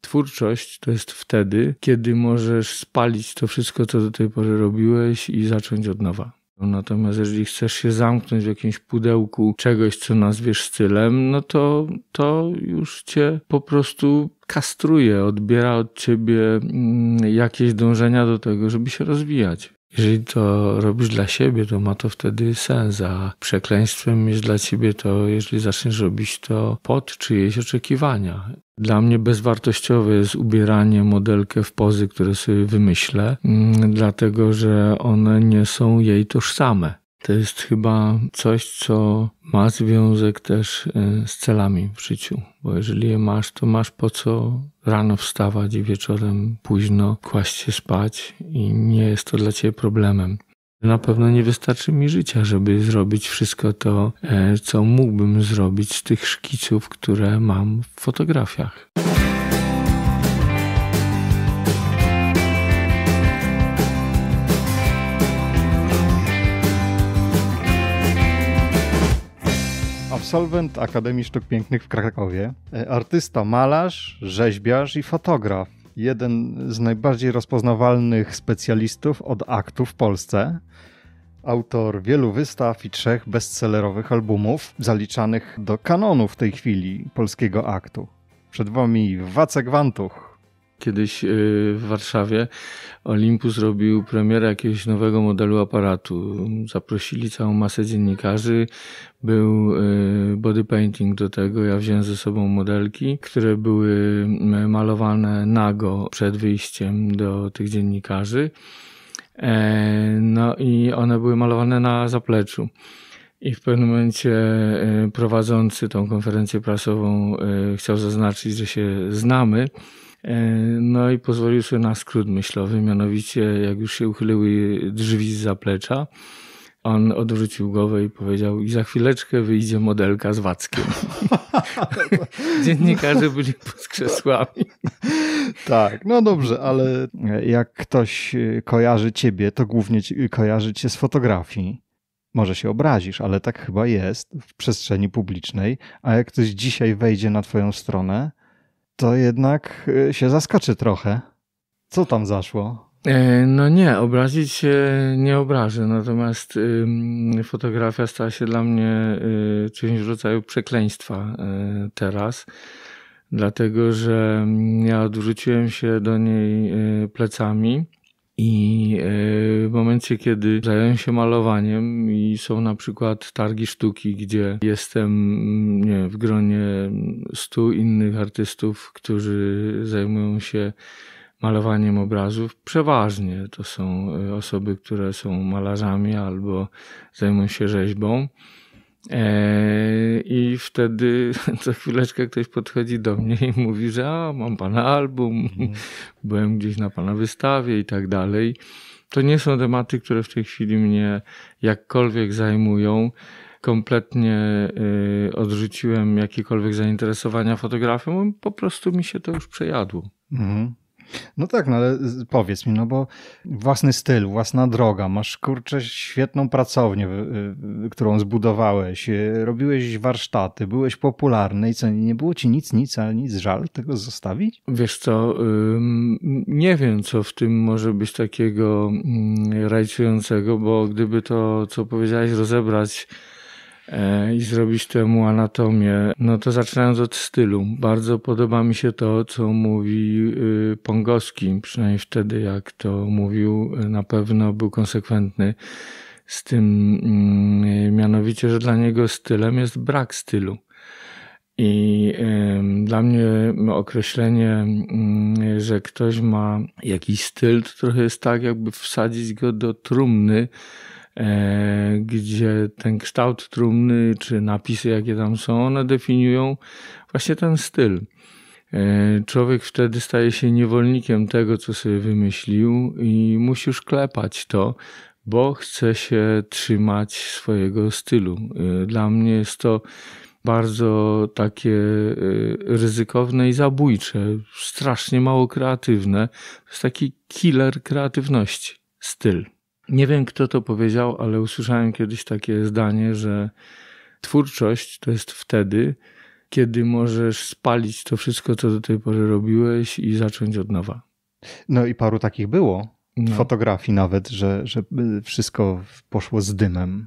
Twórczość to jest wtedy, kiedy możesz spalić to wszystko, co do tej pory robiłeś i zacząć od nowa. Natomiast jeżeli chcesz się zamknąć w jakimś pudełku czegoś, co nazwiesz stylem, no to, to już cię po prostu kastruje, odbiera od ciebie mm, jakieś dążenia do tego, żeby się rozwijać. Jeżeli to robisz dla siebie, to ma to wtedy sens, a przekleństwem jest dla ciebie to, jeżeli zaczniesz robić to pod czyjeś oczekiwania. Dla mnie bezwartościowe jest ubieranie modelkę w pozy, które sobie wymyślę, mm, dlatego że one nie są jej tożsame. To jest chyba coś, co ma związek też e, z celami w życiu, bo jeżeli je masz, to masz po co rano wstawać i wieczorem późno kłaść się spać i nie jest to dla ciebie problemem. Na pewno nie wystarczy mi życia, żeby zrobić wszystko to, e, co mógłbym zrobić z tych szkiców, które mam w fotografiach. Absolwent Akademii Sztuk Pięknych w Krakowie, e, artysta, malarz, rzeźbiarz i fotograf. Jeden z najbardziej rozpoznawalnych specjalistów od aktu w Polsce. Autor wielu wystaw i trzech bestsellerowych albumów, zaliczanych do kanonu w tej chwili polskiego aktu. Przed Wami Wacek Wantuch kiedyś y, w Warszawie Olympus robił premierę jakiegoś nowego modelu aparatu. Zaprosili całą masę dziennikarzy, był y, body painting do tego. Ja wziąłem ze sobą modelki, które były malowane nago przed wyjściem do tych dziennikarzy. E, no i one były malowane na zapleczu. I w pewnym momencie y, prowadzący tą konferencję prasową chciał zaznaczyć, że się znamy E, no i pozwolił sobie na skrót myślowy, mianowicie jak już się uchyliły drzwi z zaplecza, on odwrócił głowę i powiedział i za chwileczkę wyjdzie modelka z Wackiem. Dziennikarze byli pod krzesłami. tak, no dobrze, ale jak ktoś kojarzy ciebie, to głównie kojarzy cię z fotografii. Może się obrazisz, ale tak chyba jest w przestrzeni publicznej. A jak ktoś dzisiaj wejdzie na Twoją stronę, to jednak y, się zaskoczy trochę. Co tam zaszło? E, no nie, obrazić się nie obrażę, natomiast fotografia stała się dla mnie y, czymś w rodzaju przekleństwa y, teraz, dlatego że mm, ja odrzuciłem się do niej plecami i e, w momencie, kiedy zająłem się malowaniem i są na przykład targi sztuki, gdzie jestem mm, nie w gronie stu innych artystów, którzy zajmują się malowaniem obrazów. Przeważnie to są e, osoby, które są malarzami albo zajmują się rzeźbą. E, I wtedy co chwileczkę ktoś podchodzi do mnie i mówi, że a, mam pana album, mhm. byłem gdzieś na pana wystawie i tak dalej. To nie są tematy, które w tej chwili mnie jakkolwiek zajmują. Kompletnie e, odrzuciłem jakiekolwiek zainteresowania fotografią, po prostu mi się to już przejadło. Mhm. No tak, no ale powiedz mi, no bo własny styl, własna droga, masz kurczę świetną pracownię, y, y, którą zbudowałeś, y, robiłeś warsztaty, byłeś popularny i co, nie było ci nic, nic, a nic żal tego zostawić? Wiesz co, nie wiem co w tym może być takiego mm, rajcującego, bo gdyby to, co powiedziałeś, rozebrać E, i zrobić temu anatomię, no to zaczynając od stylu. Bardzo podoba mi się to, co mówi y, Pongowski, przynajmniej wtedy jak to mówił, na pewno był konsekwentny z tym, mm, mianowicie, że dla niego stylem jest brak stylu. I dla mnie określenie, mm, że ktoś ma jakiś styl, to trochę jest tak, jakby wsadzić go do trumny, E, gdzie ten kształt trumny czy napisy, jakie tam są, one definiują właśnie ten styl. E, człowiek wtedy staje się niewolnikiem tego, co sobie wymyślił, i musi już klepać to, bo chce się trzymać swojego stylu. E, dla mnie jest to bardzo takie ryzykowne i zabójcze, strasznie mało kreatywne. To jest taki killer kreatywności, styl. Nie wiem, kto to powiedział, ale usłyszałem kiedyś takie zdanie, że twórczość to jest wtedy, kiedy możesz spalić to wszystko, co do tej pory robiłeś i zacząć od nowa. No i paru takich było. No. Fotografii nawet, że, że wszystko poszło z dymem.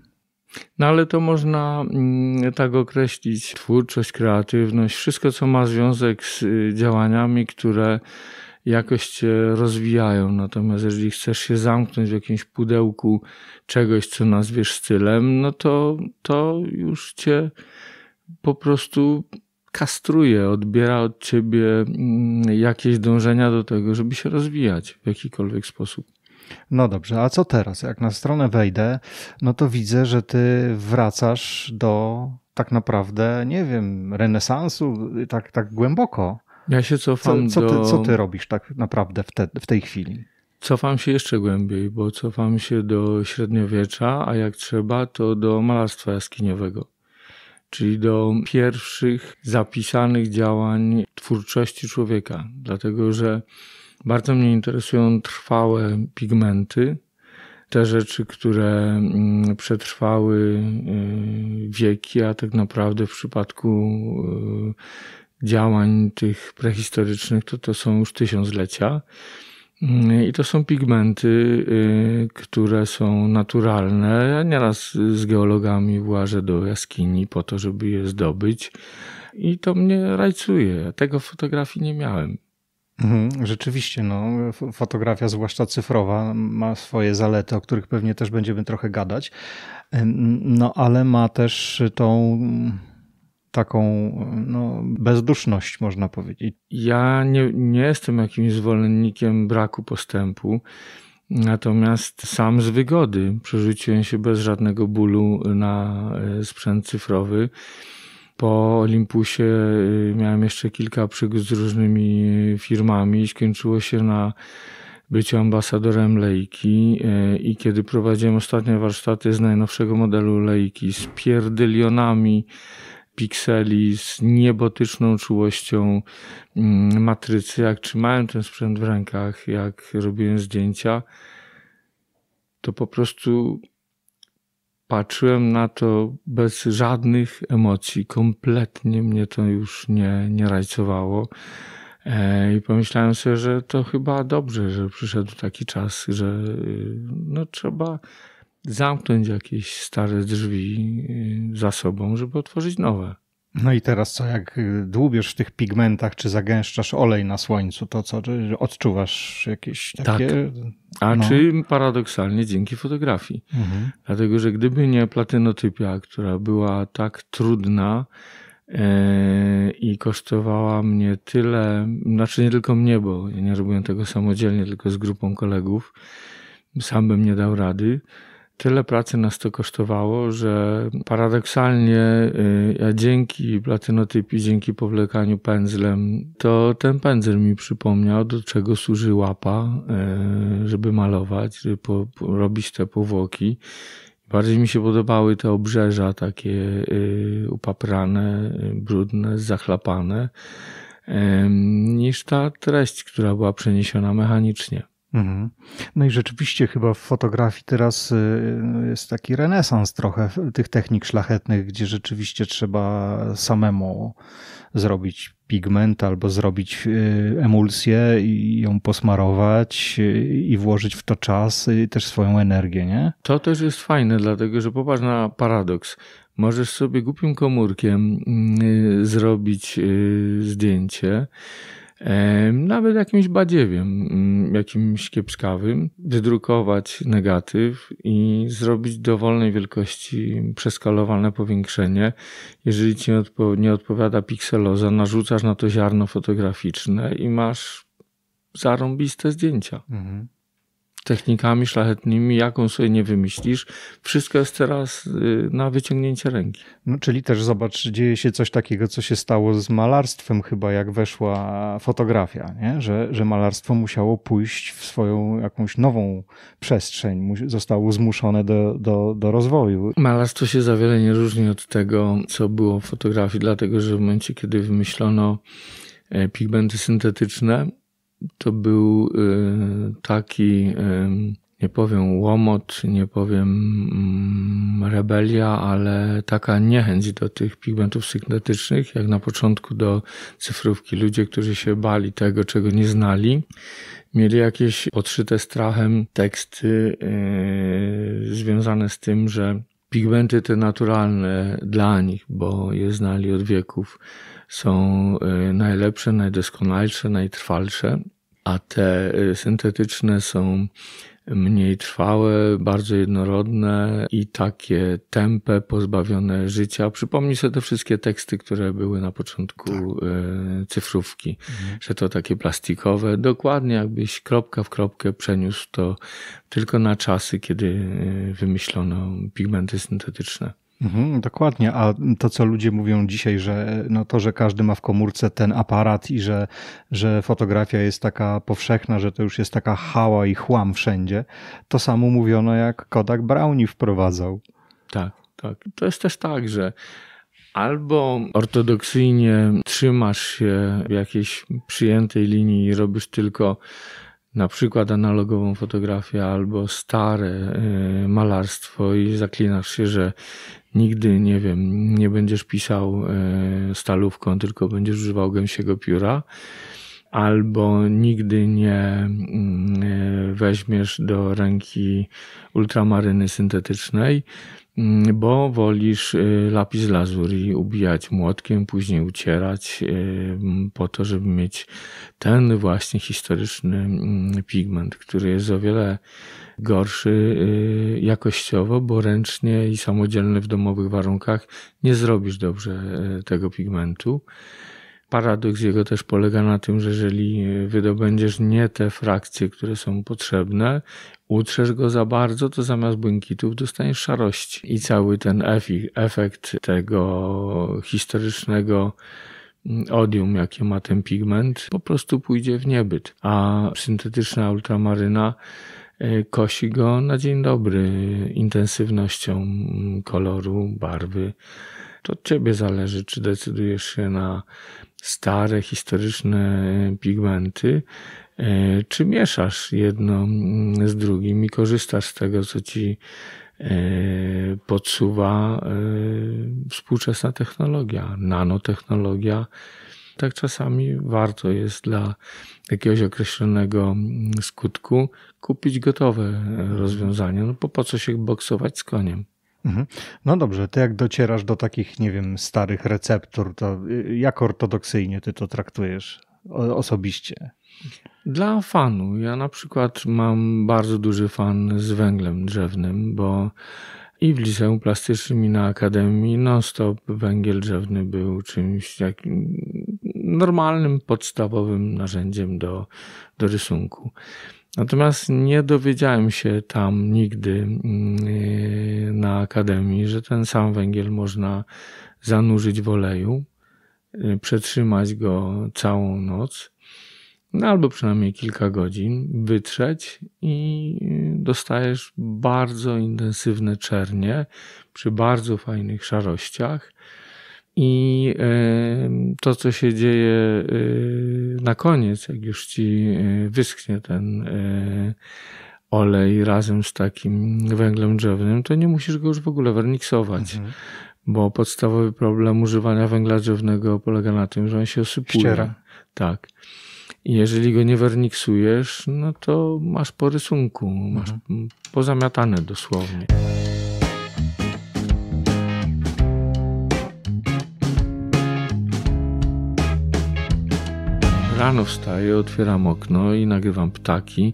No ale to można mm, tak określić twórczość, kreatywność, wszystko, co ma związek z y, działaniami, które jakoś cię rozwijają. Natomiast jeżeli chcesz się zamknąć w jakimś pudełku czegoś, co nazwiesz stylem, no to, to już cię po prostu kastruje, odbiera od ciebie mm, jakieś dążenia do tego, żeby się rozwijać w jakikolwiek sposób. No dobrze, a co teraz? Jak na stronę wejdę, no to widzę, że ty wracasz do tak naprawdę, nie wiem, renesansu tak, tak głęboko. Ja się cofam co, co do... Ty, co ty robisz tak naprawdę w, te, w tej chwili? Cofam się jeszcze głębiej, bo cofam się do średniowiecza, a jak trzeba, to do malarstwa jaskiniowego, czyli do pierwszych zapisanych działań twórczości człowieka, dlatego że bardzo mnie interesują trwałe pigmenty, te rzeczy, które mm, przetrwały y, wieki, a tak naprawdę w przypadku y, działań tych prehistorycznych, to to są już tysiąclecia. Mm, I to są pigmenty, y, które są naturalne. Ja nieraz z geologami włażę do jaskini po to, żeby je zdobyć. I to mnie rajcuje. Tego fotografii nie miałem. Mhm, rzeczywiście, no, fotografia, zwłaszcza cyfrowa, ma swoje zalety, o których pewnie też będziemy trochę gadać, no ale ma też tą taką no, bezduszność, można powiedzieć. Ja nie, nie jestem jakimś zwolennikiem braku postępu. Natomiast sam z wygody przerzuciłem się bez żadnego bólu na e, sprzęt cyfrowy. Po Olympusie e, miałem jeszcze kilka przygód z różnymi firmami i skończyło się na byciu ambasadorem Lejki e, i kiedy prowadziłem ostatnie warsztaty z najnowszego modelu Lejki z pierdylionami pikseli, z niebotyczną czułością mm, matrycy. Jak trzymałem ten sprzęt w rękach, jak robiłem zdjęcia, to po prostu patrzyłem na to bez żadnych emocji. Kompletnie mnie to już nie, nie rajcowało. E, I pomyślałem sobie, że to chyba dobrze, że przyszedł taki czas, że y, no, trzeba zamknąć jakieś stare drzwi y, za sobą, żeby otworzyć nowe. No i teraz co, jak y, dłubiesz w tych pigmentach, czy zagęszczasz olej na słońcu, to co, odczuwasz jakieś takie... Tak. A no. czy paradoksalnie dzięki fotografii. Mhm. Dlatego, że gdyby nie platynotypia, która była tak trudna e, i kosztowała mnie tyle, znaczy nie tylko mnie, bo ja nie robiłem tego samodzielnie, tylko z grupą kolegów, sam bym nie dał rady, tyle pracy nas to kosztowało, że paradoksalnie y, ja dzięki platynotypii, dzięki powlekaniu pędzlem, to ten pędzel mi przypomniał, do czego służy łapa, y, żeby malować, żeby po, robić te powłoki. Bardziej mi się podobały te obrzeża takie y, upaprane, brudne, zachlapane, niż ta treść, która była przeniesiona mechanicznie. Mhm. No i rzeczywiście chyba w fotografii teraz y, no, jest taki renesans trochę tych technik szlachetnych, gdzie rzeczywiście trzeba samemu zrobić pigment albo zrobić y, emulsję i ją posmarować y, i włożyć w to czas i też swoją energię, nie? To też jest fajne, dlatego że popatrz na paradoks. Możesz sobie głupim komórkiem mm, zrobić zdjęcie, nawet jakimś badziewiem, jakimś kiepskawym, wydrukować negatyw i zrobić dowolnej wielkości przeskalowane powiększenie. Jeżeli ci nie odpowiada pikseloza, narzucasz na to ziarno fotograficzne i masz zarąbiste zdjęcia. Mhm technikami szlachetnymi, jaką sobie nie wymyślisz. Wszystko jest teraz y, na wyciągnięcie ręki. No, czyli też zobacz, dzieje się coś takiego, co się stało z malarstwem chyba, jak weszła fotografia, nie? Że, że malarstwo musiało pójść w swoją jakąś nową przestrzeń, zostało zmuszone do, do, do rozwoju. Malarstwo się za wiele nie różni od tego, co było w fotografii, dlatego że w momencie, kiedy wymyślono e, pigmenty syntetyczne, to był y, taki, nie powiem łomot, nie powiem mm, rebelia, ale taka niechęć do tych pigmentów syntetycznych, jak na początku do cyfrówki. Ludzie, którzy się bali tego, czego nie znali, mieli jakieś podszyte strachem teksty y, związane z tym, że pigmenty te naturalne dla nich, bo je znali od wieków, są e, najlepsze, najdoskonalsze, najtrwalsze, a te e, syntetyczne są mniej trwałe, bardzo jednorodne i takie tempe, pozbawione życia. Przypomnij sobie te wszystkie teksty, które były na początku tak. E, cyfrówki, mhm. że to takie plastikowe. Dokładnie jakbyś kropka w kropkę przeniósł to tylko na czasy, kiedy wymyślono pigmenty syntetyczne. Mhm, dokładnie, a to co ludzie mówią dzisiaj, że no to, że każdy ma w komórce ten aparat i że, że fotografia jest taka powszechna, że to już jest taka hała i chłam wszędzie, to samo mówiono jak Kodak Brownie wprowadzał. Tak, tak. To jest też tak, że albo ortodoksyjnie trzymasz się w jakiejś przyjętej linii i robisz tylko na przykład analogową fotografię albo stare y, malarstwo i zaklinasz się, że nigdy, nie wiem, nie będziesz pisał e, stalówką, tylko będziesz używał gęsiego pióra, albo nigdy nie mm, e, weźmiesz do ręki ultramaryny syntetycznej, Mm, bo wolisz y, lapis lazuli ubijać młotkiem, później ucierać y, po to, żeby mieć ten właśnie historyczny mm, pigment, który jest o wiele gorszy y, jakościowo, bo ręcznie i samodzielny w domowych warunkach nie zrobisz dobrze tego pigmentu. Paradoks jego też polega na tym, że jeżeli wydobędziesz nie te frakcje, które są potrzebne, utrzesz go za bardzo, to zamiast błękitów dostaniesz szarości. I cały ten efekt tego historycznego mm, odium, jakie ma ten pigment, po prostu pójdzie w niebyt. A syntetyczna ultramaryna e, kosi go na dzień dobry intensywnością mm, koloru, barwy. To od ciebie zależy, czy decydujesz się na stare, historyczne pigmenty, E, czy mieszasz jedno mm, z drugim i korzystasz z tego, co ci e, podsuwa e, współczesna technologia, nanotechnologia? Tak czasami warto jest dla jakiegoś określonego mm, skutku kupić gotowe rozwiązanie. No po, po co się boksować z koniem? Mhm. No dobrze, ty jak docierasz do takich, nie wiem, starych receptur, to y, jak ortodoksyjnie ty to traktujesz osobiście? Dla fanu. Ja na przykład mam bardzo duży fan z węglem drzewnym, bo i w liceum plastycznym, i na akademii non-stop węgiel drzewny był czymś takim normalnym, podstawowym narzędziem do, do rysunku. Natomiast nie dowiedziałem się tam nigdy mm, na akademii, że ten sam węgiel można zanurzyć w oleju, y, przetrzymać go całą noc no albo przynajmniej kilka godzin, wytrzeć i dostajesz bardzo intensywne czernie przy bardzo fajnych szarościach. I to, co się dzieje y, na koniec, jak już ci y, wyschnie ten y, olej razem z takim węglem drzewnym, to nie musisz go już w ogóle werniksować. Mhm. Bo podstawowy problem używania węgla drzewnego polega na tym, że on się osypuje. Ściera. Tak. Jeżeli go nie werniksujesz, no to masz po rysunku, masz mhm. pozamiatane dosłownie. Rano wstaję, otwieram okno i nagrywam ptaki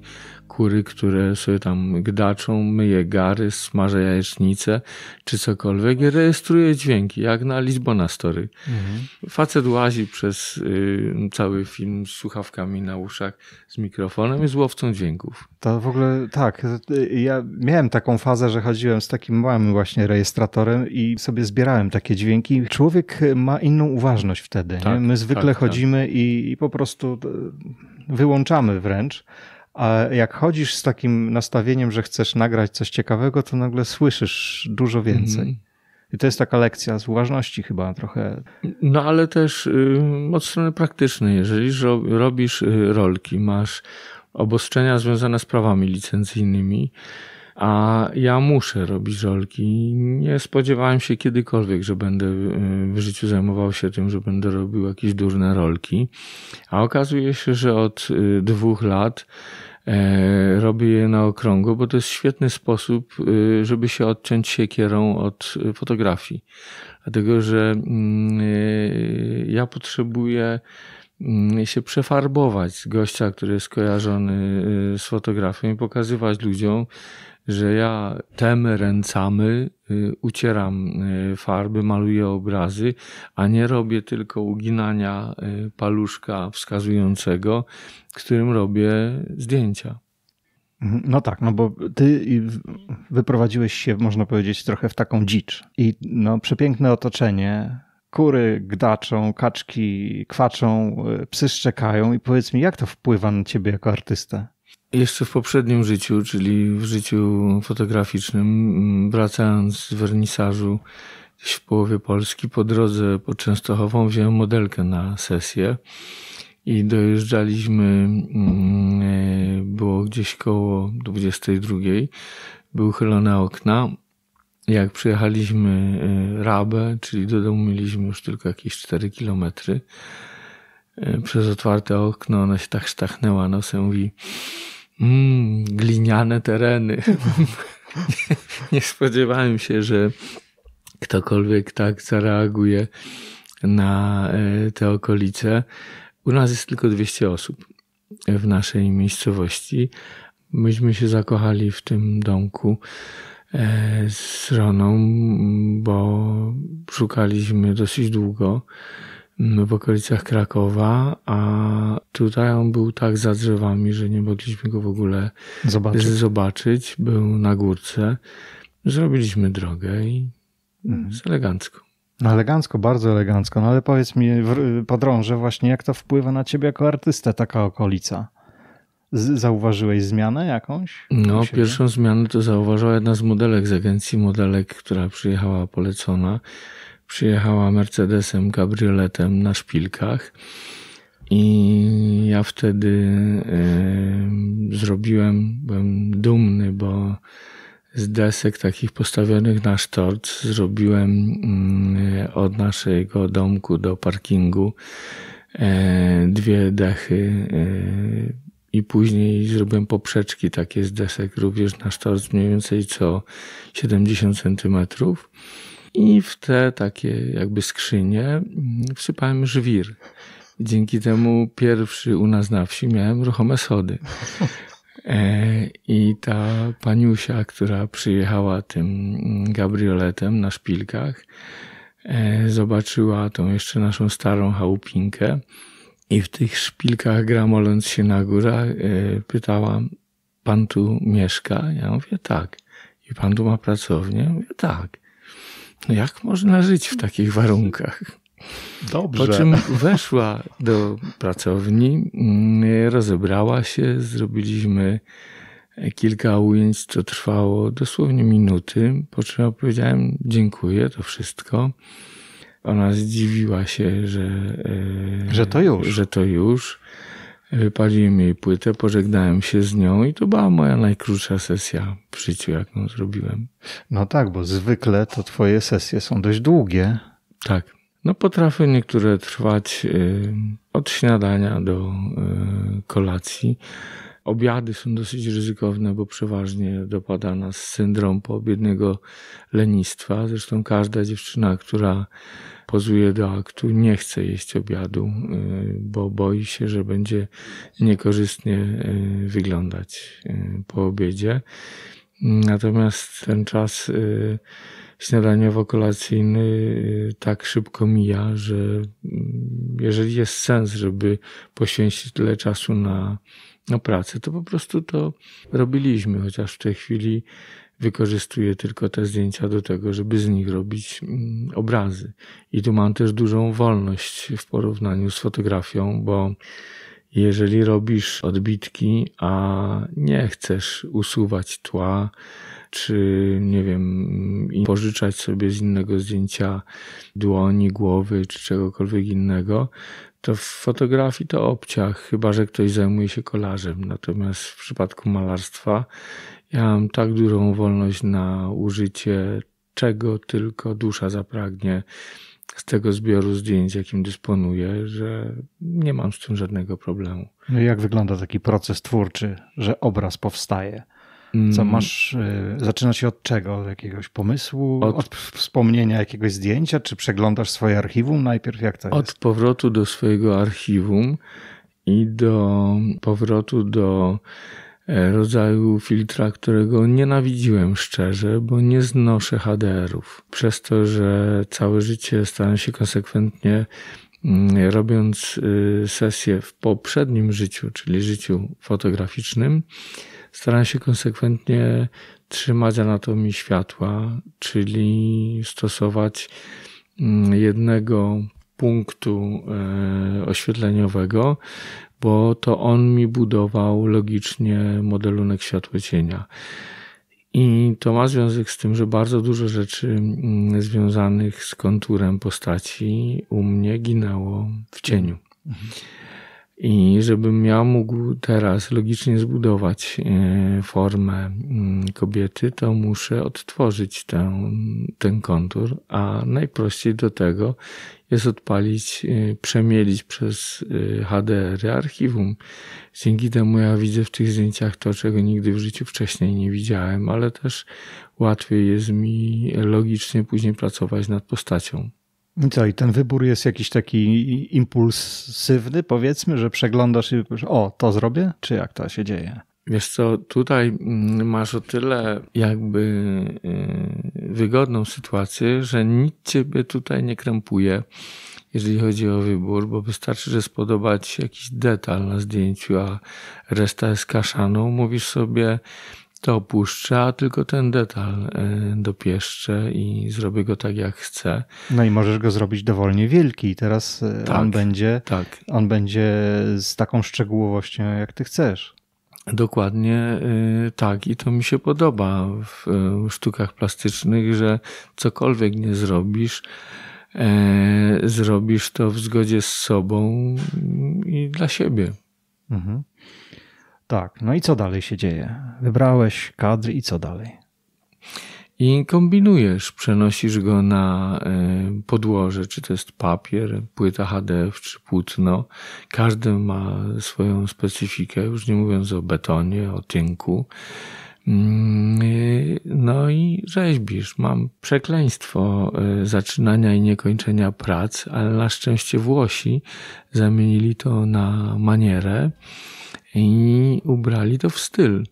kury, które sobie tam gdaczą, myje gary, smaże jajecznicę czy cokolwiek, rejestruje dźwięki, jak na Lisbona Story. Mhm. Facet łazi przez y, cały film z słuchawkami na uszach, z mikrofonem, jest łowcą dźwięków. To w ogóle tak. Y, y, ja miałem taką fazę, że chodziłem z takim małym właśnie rejestratorem i sobie zbierałem takie dźwięki. Człowiek y, ma inną uważność wtedy. Tak, My zwykle tak, tak. chodzimy tak. I, i po prostu wyłączamy wręcz. A jak chodzisz z takim nastawieniem, że chcesz nagrać coś ciekawego, to nagle słyszysz dużo więcej. Mm. I to jest taka lekcja z uważności chyba trochę. No ale też y, od strony praktycznej, jeżeli robisz y, rolki, masz obostrzenia związane z prawami licencyjnymi, a ja muszę robić żolki. Nie spodziewałem się kiedykolwiek, że będę y, w życiu zajmował się tym, że będę robił jakieś durne rolki. A okazuje się, że od y, dwóch lat e, robię je na okrągło, bo to jest świetny sposób, y, żeby się odciąć siekierą od fotografii. Dlatego, że mm, ja potrzebuję mm, się przefarbować z gościa, który jest kojarzony z fotografią i pokazywać ludziom, że ja tem ręcamy y, ucieram y, farby, maluję obrazy, a nie robię tylko uginania y, paluszka wskazującego, którym robię zdjęcia. Mhm. No tak, no bo ty wyprowadziłeś się, można powiedzieć, trochę w taką dzicz. I no, przepiękne otoczenie, kury gdaczą, kaczki kwaczą, psy szczekają i powiedz mi, jak to wpływa na ciebie jako artystę? jeszcze w poprzednim życiu, czyli w życiu fotograficznym, mm, wracając z wernisażu gdzieś w połowie Polski, po drodze po Częstochową wziąłem modelkę na sesję i dojeżdżaliśmy, mm, e, było gdzieś koło 22, były chylone okna. Jak przyjechaliśmy e, Rabę, czyli do domu mieliśmy już tylko jakieś 4 kilometry, e, przez otwarte okno ona się tak sztachnęła nosem i Mm, gliniane tereny. nie, nie spodziewałem się, że ktokolwiek tak zareaguje na e, te okolice. U nas jest tylko 200 osób w naszej miejscowości. Myśmy się zakochali w tym domku e, z Roną, bo szukaliśmy dosyć długo. No, w okolicach Krakowa, a tutaj on był tak za drzewami, że nie mogliśmy go w ogóle zobaczyć. zobaczyć. Był na górce. Zrobiliśmy drogę i mhm. elegancko. No elegancko, bardzo elegancko. No ale powiedz mi, podrążę właśnie, jak to wpływa na ciebie jako artystę taka okolica? Z zauważyłeś zmianę jakąś? No, pierwszą zmianę to zauważyła jedna z modelek z agencji modelek, która przyjechała polecona przyjechała Mercedesem, kabrioletem na szpilkach. I ja wtedy y, zrobiłem, byłem dumny, bo z desek takich postawionych na sztorc zrobiłem y, od naszego domku do parkingu y, dwie dechy e, i później zrobiłem poprzeczki takie z desek również na sztorc mniej więcej co 70 centymetrów. I w te takie jakby skrzynie mm, wsypałem żwir. Dzięki temu pierwszy u nas na wsi miałem ruchome schody. E, I ta paniusia, która przyjechała tym mm, gabrioletem na szpilkach, e, zobaczyła tą jeszcze naszą starą chałupinkę i w tych szpilkach gramoląc się na górę e, pytała, pan tu mieszka? Ja mówię tak. I pan tu ma pracownię? Ja mówię tak no jak można żyć w takich warunkach? Dobrze. Po czym weszła do pracowni, mm, rozebrała się, zrobiliśmy kilka ujęć, co trwało dosłownie minuty, po czym opowiedziałem dziękuję, to wszystko. Ona zdziwiła się, że, e, że to już. Że to już. Wypaliłem jej płytę, pożegnałem się z nią i to była moja najkrótsza sesja w życiu, jaką zrobiłem. No tak, bo zwykle to twoje sesje są dość długie. Tak. No potrafię niektóre trwać y, od śniadania do y, kolacji. Obiady są dosyć ryzykowne, bo przeważnie dopada nas syndrom poobiednego lenistwa. Zresztą każda dziewczyna, która pozuje do aktu, nie chce jeść obiadu, y, bo boi się, że będzie niekorzystnie y, wyglądać y, po obiedzie. Natomiast ten czas śniadaniowo-kolacyjny tak szybko mija, że mm, jeżeli jest sens, żeby poświęcić tyle czasu na no pracę, to po prostu to robiliśmy, chociaż w tej chwili wykorzystuję tylko te zdjęcia do tego, żeby z nich robić mm, obrazy. I tu mam też dużą wolność w porównaniu z fotografią, bo jeżeli robisz odbitki, a nie chcesz usuwać tła, czy nie wiem, pożyczać sobie z innego zdjęcia dłoni, głowy, czy czegokolwiek innego, to w fotografii to obciach, chyba że ktoś zajmuje się kolarzem. Natomiast w przypadku malarstwa ja mam tak dużą wolność na użycie czego tylko dusza zapragnie z tego zbioru zdjęć, jakim dysponuję, że nie mam z tym żadnego problemu. No i jak wygląda taki proces twórczy, że obraz powstaje? Co mm. masz, y, zaczyna się od czego? Od jakiegoś pomysłu, od, od, wspomnienia jakiegoś zdjęcia, czy przeglądasz swoje archiwum najpierw? Jak to Od jest? powrotu do swojego archiwum i do powrotu do e, rodzaju filtra, którego nienawidziłem szczerze, bo nie znoszę HDR-ów. Przez to, że całe życie staram się konsekwentnie mm, robiąc y, sesję w poprzednim życiu, czyli życiu fotograficznym, Staram się konsekwentnie trzymać anatomii światła, czyli stosować mm, jednego punktu e, oświetleniowego, bo to on mi budował logicznie modelunek cienia. I to ma związek z tym, że bardzo dużo rzeczy mm, związanych z konturem postaci u mnie ginęło w cieniu. Mhm. I żebym ja mógł teraz logicznie zbudować e, formę mm, kobiety, to muszę odtworzyć ten, ten kontur, a najprościej do tego jest odpalić, e, przemielić przez e, HDR archiwum. Dzięki temu ja widzę w tych zdjęciach to, czego nigdy w życiu wcześniej nie widziałem, ale też łatwiej jest mi logicznie później pracować nad postacią. I no co, i ten wybór jest jakiś taki impulsywny, powiedzmy, że przeglądasz i powiesz, o, to zrobię, czy jak to się dzieje? Wiesz co, tutaj mm, masz o tyle jakby y, wygodną sytuację, że nic ciebie tutaj nie krępuje, jeżeli chodzi o wybór, bo wystarczy, że spodobać jakiś detal na zdjęciu, a reszta jest kaszaną. Mówisz sobie, resztę opuszczę, a tylko ten detal e, dopieszczę i zrobię go tak, jak chcę. No i możesz go zrobić dowolnie wielki. I Teraz e, tak, on, będzie, tak. on będzie z taką szczegółowością, jak ty chcesz. Dokładnie e, tak, i to mi się podoba w sztukach plastycznych, że cokolwiek nie zrobisz, zrobisz to w zgodzie z sobą i dla siebie. Mhm. Tak, no i co dalej się dzieje? Wybrałeś kadr i co dalej? I kombinujesz, przenosisz go na e, podłoże, czy to jest papier, płyta HDF, czy płótno. Każdy ma swoją specyfikę, już nie mówiąc o betonie, o tynku. Mm, e, no i rzeźbisz. Mam przekleństwo e, zaczynania i niekończenia prac, ale na szczęście Włosi zamienili to na manierę i ubrali to w styl.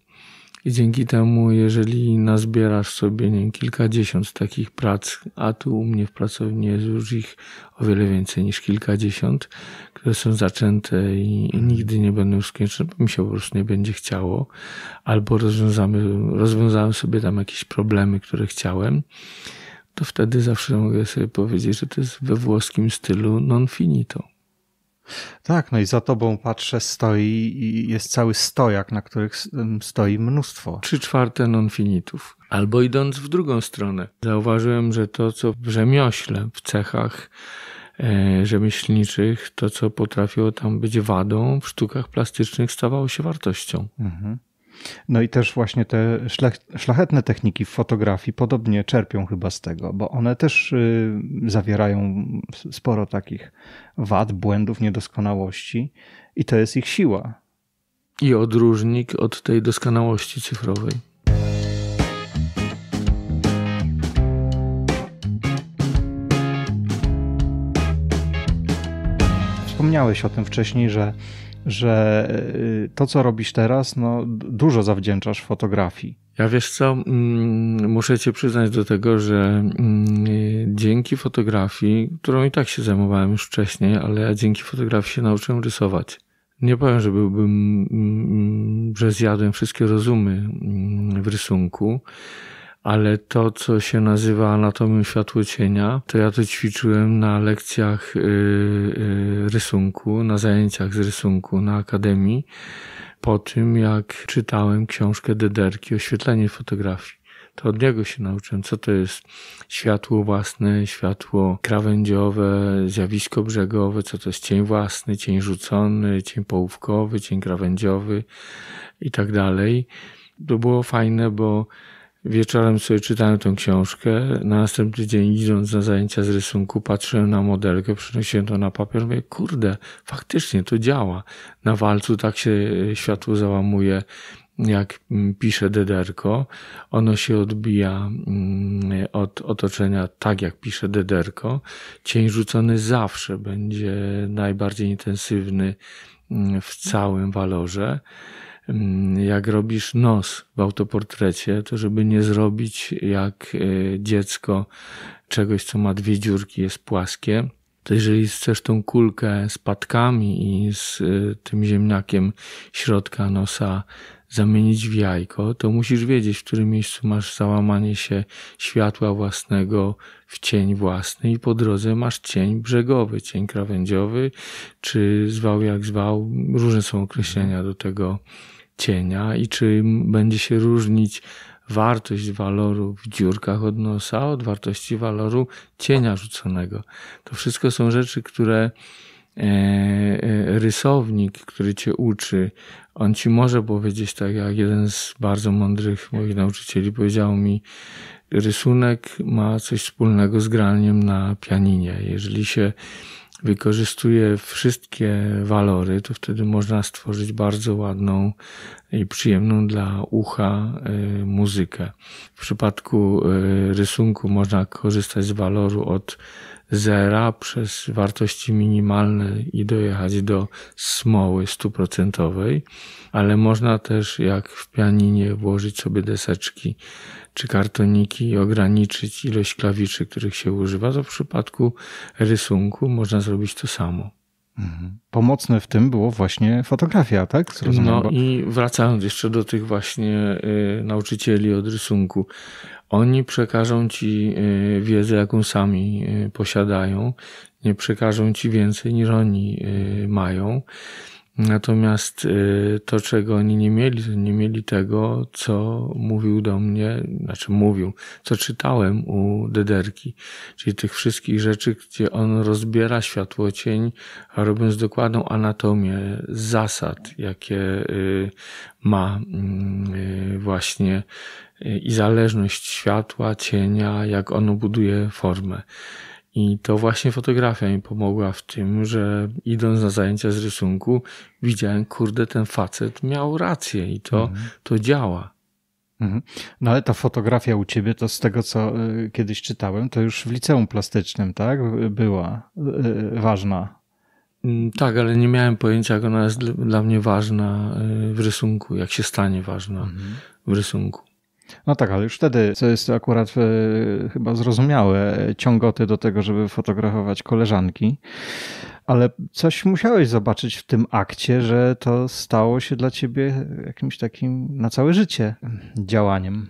I dzięki temu, jeżeli nazbierasz sobie nie, wiem, kilkadziesiąt takich prac, a tu u mnie w pracowni jest już ich o wiele więcej niż kilkadziesiąt, które są zaczęte i, i nigdy nie będą już skończone, bo mi się po prostu nie będzie chciało, albo rozwiązamy, rozwiązałem sobie tam jakieś problemy, które chciałem, to wtedy zawsze mogę sobie powiedzieć, że to jest we włoskim stylu non finito. Tak, no i za tobą patrzę, stoi i jest cały stojak, na których stoi mnóstwo. Trzy czwarte non finitów, Albo idąc w drugą stronę, zauważyłem, że to, co w rzemiośle, w cechach e, rzemieślniczych, to, co potrafiło tam być wadą, w sztukach plastycznych stawało się wartością. Mhm. No i też właśnie te szlachetne techniki w fotografii podobnie czerpią chyba z tego, bo one też y, zawierają sporo takich wad, błędów, niedoskonałości i to jest ich siła. I odróżnik od tej doskonałości cyfrowej. Wspomniałeś o tym wcześniej, że że y, to, co robisz teraz, no, dużo zawdzięczasz fotografii. Ja wiesz co, mm, muszę cię przyznać do tego, że mm, dzięki fotografii, którą i tak się zajmowałem już wcześniej, ale ja dzięki fotografii się nauczyłem rysować. Nie powiem, że byłbym, mm, że zjadłem wszystkie rozumy w rysunku, ale to, co się nazywa anatomią cienia, to ja to ćwiczyłem na lekcjach y, y, rysunku, na zajęciach z rysunku na akademii, po tym jak czytałem książkę Dederki Oświetlenie fotografii. To od niego się nauczyłem, co to jest światło własne, światło krawędziowe, zjawisko brzegowe, co to jest cień własny, cień rzucony, cień połówkowy, cień krawędziowy i tak dalej. To było fajne, bo Wieczorem sobie czytałem tą książkę. Na następny dzień, idąc na zajęcia z rysunku, patrzyłem na modelkę, przynosiłem to na papier. Mówię, kurde, faktycznie to działa. Na walcu tak się e, światło załamuje, jak mm, pisze dederko. Ono się odbija mm, od otoczenia tak, jak pisze dederko. Cień rzucony zawsze będzie najbardziej intensywny mm, w całym walorze. Mm, jak robisz nos w autoportrecie, to żeby nie zrobić jak e, dziecko czegoś, co ma dwie dziurki, jest płaskie, to jeżeli chcesz tą kulkę z patkami i z e, tym ziemniakiem środka nosa zamienić w jajko, to musisz wiedzieć, w którym miejscu masz załamanie się światła własnego w cień własny i po drodze masz cień brzegowy, cień krawędziowy, czy zwał jak zwał, różne są określenia do tego cienia i czy będzie się różnić wartość waloru w dziurkach od nosa od wartości waloru cienia rzuconego. To wszystko są rzeczy, które e, e, rysownik, który cię uczy, on ci może powiedzieć tak, jak jeden z bardzo mądrych moich nauczycieli powiedział mi, rysunek ma coś wspólnego z graniem na pianinie. Jeżeli się wykorzystuje wszystkie walory, to wtedy można stworzyć bardzo ładną i przyjemną dla ucha y, muzykę. W przypadku y, rysunku można korzystać z waloru od zera przez wartości minimalne i dojechać do smoły stuprocentowej, ale można też jak w pianinie włożyć sobie deseczki czy kartoniki i ograniczyć ilość klawiszy, których się używa. To w przypadku rysunku można zrobić to samo. Mhm. Pomocne w tym było właśnie fotografia, tak? Zrozumiem, no bo... i wracając jeszcze do tych właśnie y, nauczycieli od rysunku, oni przekażą ci y, wiedzę, jaką sami y, posiadają, nie przekażą ci więcej niż oni y, mają. Natomiast y, to, czego oni nie mieli, to nie mieli tego, co mówił do mnie, znaczy mówił, co czytałem u Dederki, czyli tych wszystkich rzeczy, gdzie on rozbiera światło cień, robiąc dokładną anatomię zasad, jakie y, ma mm, y, właśnie i zależność światła, cienia, jak ono buduje formę. I to właśnie fotografia mi pomogła w tym, że idąc na zajęcia z rysunku, widziałem, kurde, ten facet miał rację i to, mhm. to działa. Mhm. No ale ta fotografia u ciebie, to z tego co y, kiedyś czytałem, to już w liceum plastycznym, tak? Y, była y, ważna. Mm, tak, ale nie miałem pojęcia, jak ona jest dla mnie ważna w rysunku, jak się stanie ważna mhm. w rysunku. No tak, ale już wtedy, co jest akurat e, chyba zrozumiałe, ciągoty do tego, żeby fotografować koleżanki. Ale coś musiałeś zobaczyć w tym akcie, że to stało się dla ciebie jakimś takim na całe życie działaniem.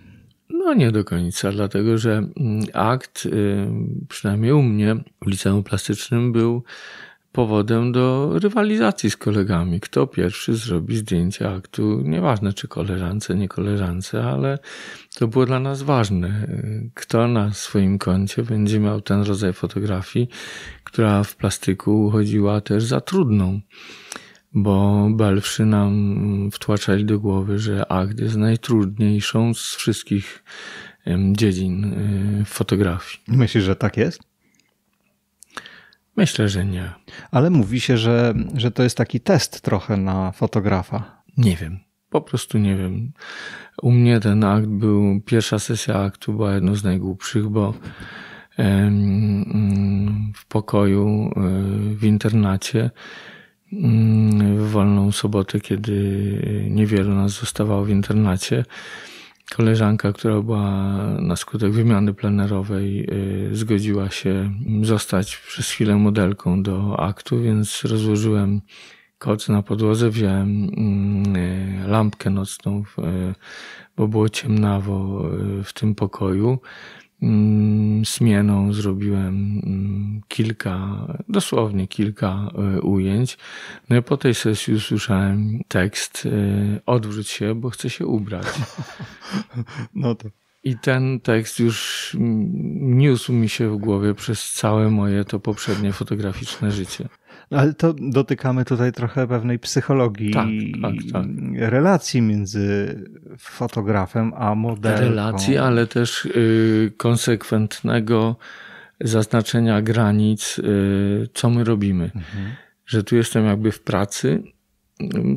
No nie do końca, dlatego że mm, akt, y, przynajmniej u mnie, w liceum plastycznym był powodem do rywalizacji z kolegami. Kto pierwszy zrobi zdjęcie aktu, nieważne czy koleżance, nie koleżance, ale to było dla nas ważne. Kto na swoim koncie będzie miał ten rodzaj fotografii, która w plastyku uchodziła też za trudną bo belwszy nam wtłaczali do głowy, że akt jest najtrudniejszą z wszystkich dziedzin y, fotografii. Myślisz, że tak jest? Myślę, że nie. Ale mówi się, że, że to jest taki test trochę na fotografa. Nie wiem. Po prostu nie wiem. U mnie ten akt był, pierwsza sesja aktu była jedną z najgłupszych, bo w pokoju, e, w internacie, mm, w wolną sobotę, kiedy niewielu nas zostawało w internacie, koleżanka, która była na skutek wymiany plenerowej, y, zgodziła się zostać przez chwilę modelką do aktu, więc rozłożyłem koc na podłodze, wziąłem mm, y, lampkę nocną, y, bo było ciemnawo w tym pokoju. Smieną mm, zrobiłem mm, kilka, dosłownie kilka y, ujęć. No i po tej sesji usłyszałem tekst y, odwróć się, bo chcę się ubrać. No to. Tak. I ten tekst już mm, niósł mi się w głowie przez całe moje to poprzednie fotograficzne życie. No, ale to dotykamy tutaj trochę pewnej psychologii tak, tak, tak. relacji między fotografem a modelką. Relacji, ale też y, konsekwentnego zaznaczenia granic, y, co my robimy. Mhm. Że tu jestem jakby w pracy,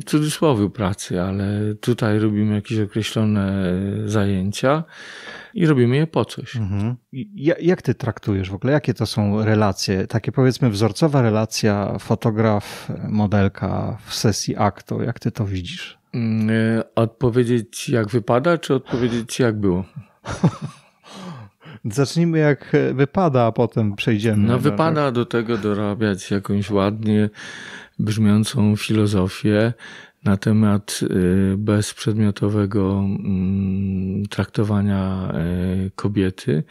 w cudzysłowie pracy, ale tutaj robimy jakieś określone e, zajęcia i robimy je po coś. Mhm. Jak ty traktujesz w ogóle? Jakie to są relacje? Takie powiedzmy wzorcowa relacja fotograf, modelka w sesji akto. Jak ty to widzisz? Mm, e, odpowiedzieć jak wypada, czy odpowiedzieć jak było? Zacznijmy jak e, wypada, a potem przejdziemy. No, wypada do tego dorabiać jakąś ładnie brzmiącą filozofię na temat y, bezprzedmiotowego mm, traktowania y, kobiety.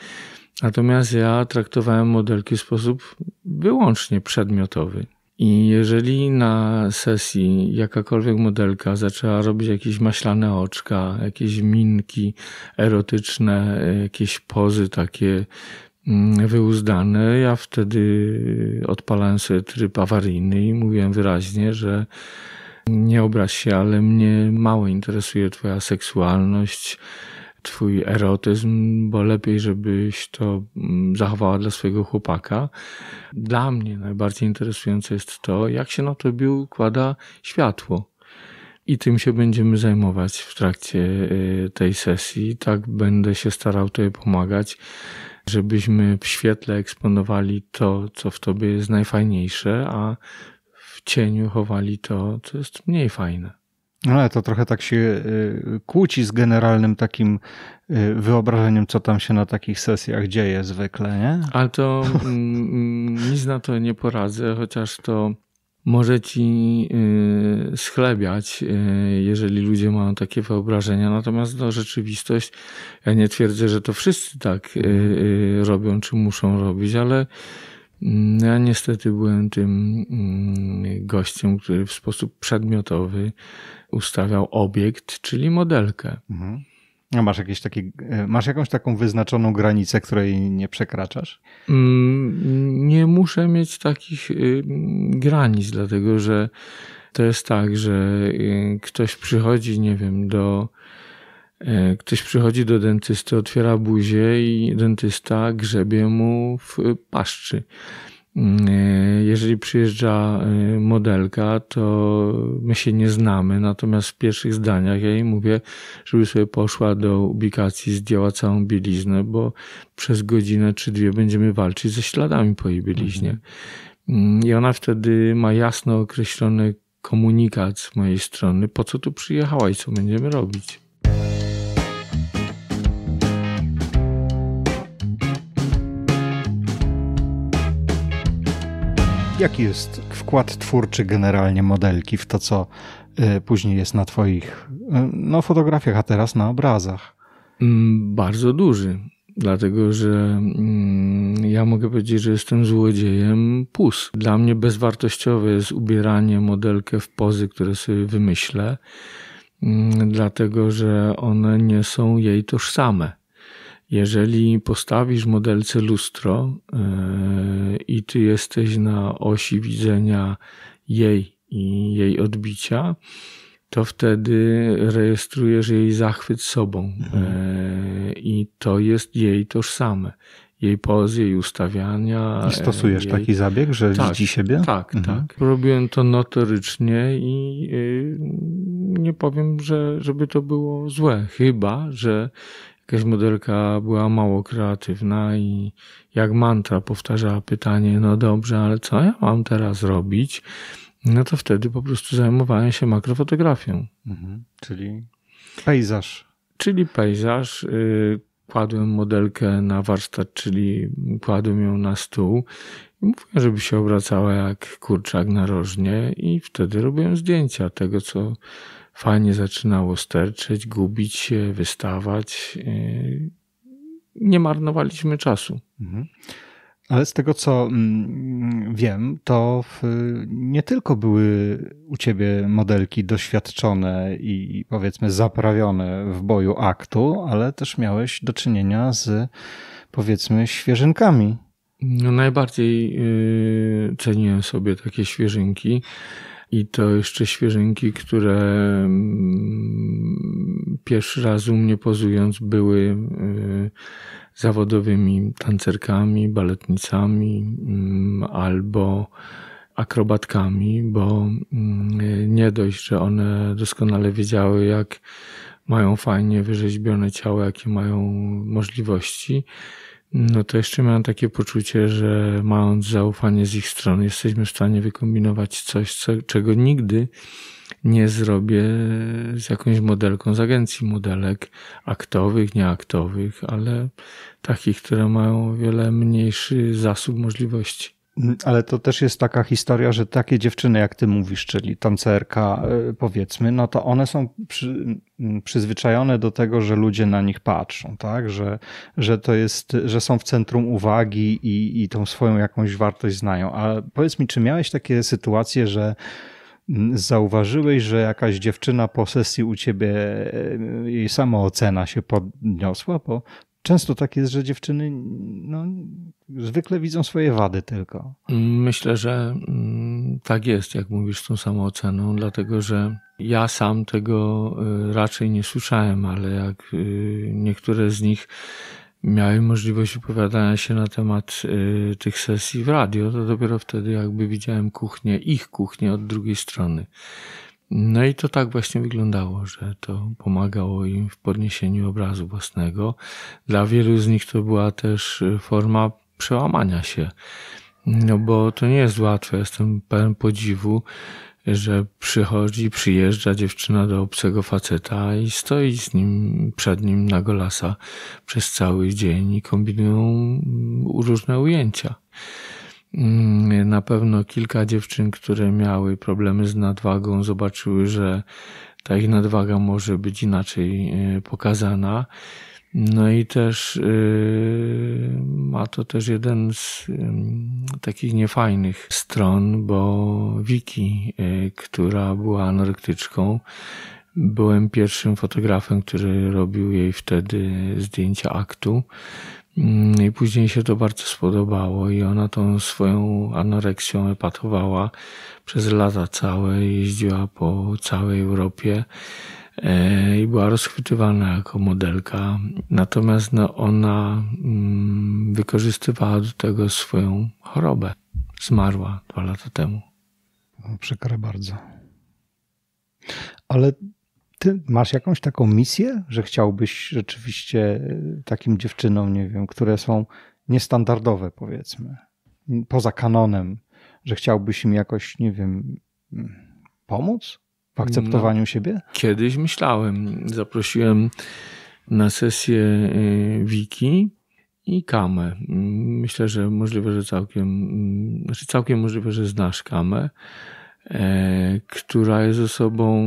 Natomiast ja traktowałem modelki w sposób wyłącznie przedmiotowy. I jeżeli na sesji jakakolwiek modelka zaczęła robić jakieś maślane oczka, jakieś minki erotyczne, y, jakieś pozy takie Mm, wyuzdane. Ja wtedy odpalałem sobie tryb awaryjny i mówiłem wyraźnie, że nie obraź się, ale mnie mało interesuje Twoja seksualność, Twój erotyzm, bo lepiej, żebyś to mm, zachowała dla swojego chłopaka. Dla mnie najbardziej interesujące jest to, jak się na to bił układa światło. I tym się będziemy zajmować w trakcie y, tej sesji. Tak będę się starał twoje pomagać żebyśmy w świetle eksponowali to, co w tobie jest najfajniejsze, a w cieniu chowali to, co jest mniej fajne. No, ale to trochę tak się y, kłóci z generalnym takim y, wyobrażeniem, co tam się na takich sesjach dzieje zwykle, nie? Ale to mm, mm, nic na to nie poradzę, chociaż to może ci y, schlebiać, y, jeżeli ludzie mają takie wyobrażenia. Natomiast no, rzeczywistość, ja nie twierdzę, że to wszyscy tak y, robią czy muszą robić, ale mm, ja niestety byłem tym mm, gościem, który w sposób przedmiotowy ustawiał obiekt, czyli modelkę. Mhm. A masz, jakieś takie, e, masz jakąś taką wyznaczoną granicę, której nie przekraczasz? Mm, nie muszę mieć takich y, granic, dlatego że to jest tak, że y, ktoś przychodzi, nie wiem, do. E, ktoś przychodzi do dentysty, otwiera buzię i dentysta grzebie mu w y, paszczy. Mm, e, jeżeli przyjeżdża e, modelka, to my się nie znamy, natomiast w pierwszych zdaniach ja jej mówię, żeby sobie poszła do ubikacji, zdjęła całą bieliznę, bo przez godzinę czy dwie będziemy walczyć ze śladami po jej bieliźnie. Mm, I ona wtedy ma jasno określony komunikat z mojej strony, po co tu przyjechała i co będziemy robić. Jaki jest wkład twórczy generalnie modelki w to, co y, później jest na Twoich y, no, fotografiach, a teraz na obrazach? Mm, bardzo duży, dlatego że mm, ja mogę powiedzieć, że jestem złodziejem pus. Dla mnie bezwartościowe jest ubieranie modelkę w pozy, które sobie wymyślę, mm, dlatego że one nie są jej tożsame. Jeżeli postawisz modelce lustro e, i ty jesteś na osi widzenia jej i jej odbicia, to wtedy rejestrujesz jej zachwyt sobą. Mhm. E, I to jest jej tożsame. Jej poz, jej ustawiania. I stosujesz e, jej... taki zabieg, że tak, widzi siebie? Tak, mhm. tak. Robiłem to notorycznie i y, nie powiem, że żeby to było złe. Chyba, że jakaś modelka była mało kreatywna i jak mantra powtarzała pytanie, no dobrze, ale co ja mam teraz robić? No to wtedy po prostu zajmowałem się makrofotografią. Mhm, czyli pejzaż. Czyli pejzaż. Y, kładłem modelkę na warsztat, czyli kładłem ją na stół i mówię, żeby się obracała jak kurczak narożnie i wtedy robiłem zdjęcia tego, co fajnie zaczynało sterczeć, gubić się, wystawać. Yy, nie marnowaliśmy czasu. Mhm. Ale z tego co mm, wiem, to nie tylko były u ciebie modelki doświadczone i powiedzmy zaprawione w boju aktu, ale też miałeś do czynienia z powiedzmy świeżynkami. No najbardziej yy, ceniłem sobie takie świeżynki. I to jeszcze świeżynki, które mm, pierwszy raz u mnie pozując były y, zawodowymi tancerkami, baletnicami mm, albo akrobatkami, bo mm, nie dość, że one doskonale wiedziały, jak mają fajnie wyrzeźbione ciało, jakie mają możliwości no to jeszcze miałem takie poczucie, że mając zaufanie z ich strony, jesteśmy w stanie wykombinować coś, co, czego nigdy nie zrobię z jakąś modelką z agencji modelek aktowych, nieaktowych, ale takich, które mają o wiele mniejszy zasób możliwości. Mm, ale to też jest taka historia, że takie dziewczyny, jak ty mówisz, czyli tancerka, e, powiedzmy, no to one są przy, mm, przyzwyczajone do tego, że ludzie na nich patrzą, tak? Że, że to jest, że są w centrum uwagi i, i tą swoją jakąś wartość znają. Ale powiedz mi, czy miałeś takie sytuacje, że mm, zauważyłeś, że jakaś dziewczyna po sesji u ciebie, e, jej samoocena się podniosła po, często tak jest, że dziewczyny no, zwykle widzą swoje wady tylko. Myślę, że mm, tak jest, jak mówisz, z tą samooceną, dlatego że ja sam tego y, raczej nie słyszałem, ale jak y, niektóre z nich miały możliwość wypowiadania się na temat y, tych sesji w radio, to dopiero wtedy jakby widziałem kuchnię, ich kuchnię od drugiej strony. No i to tak właśnie wyglądało, że to pomagało im w podniesieniu obrazu własnego. Dla wielu z nich to była też y, forma przełamania się. No bo to nie jest łatwe. Jestem pełen podziwu, że przychodzi, przyjeżdża dziewczyna do obcego faceta i stoi z nim, przed nim na golasa przez cały dzień i kombinują mm, różne ujęcia. Mm, na pewno kilka dziewczyn, które miały problemy z nadwagą, zobaczyły, że ta ich nadwaga może być inaczej e, pokazana. No i też e, ma to też jeden z takich niefajnych stron, bo Wiki, e, która była anorektyczką, byłem pierwszym fotografem, który robił jej wtedy zdjęcia aktu. Mm, I później się to bardzo spodobało i ona tą swoją anoreksją epatowała przez lata całe, jeździła po całej Europie e, i była rozchwytywana jako modelka. Natomiast no, ona mm, wykorzystywała do tego swoją chorobę. Zmarła dwa lata temu. No, przykre bardzo. Ale ty masz jakąś taką misję, że chciałbyś rzeczywiście y, takim dziewczynom, nie wiem, które są niestandardowe, powiedzmy, poza kanonem, że chciałbyś im jakoś, nie wiem, pomóc w no, akceptowaniu no, siebie? Kiedyś myślałem. Zaprosiłem na sesję y, Wiki i Kamę. Myślę, że możliwe, że całkiem, znaczy całkiem możliwe, że znasz Kamę. E, która jest osobą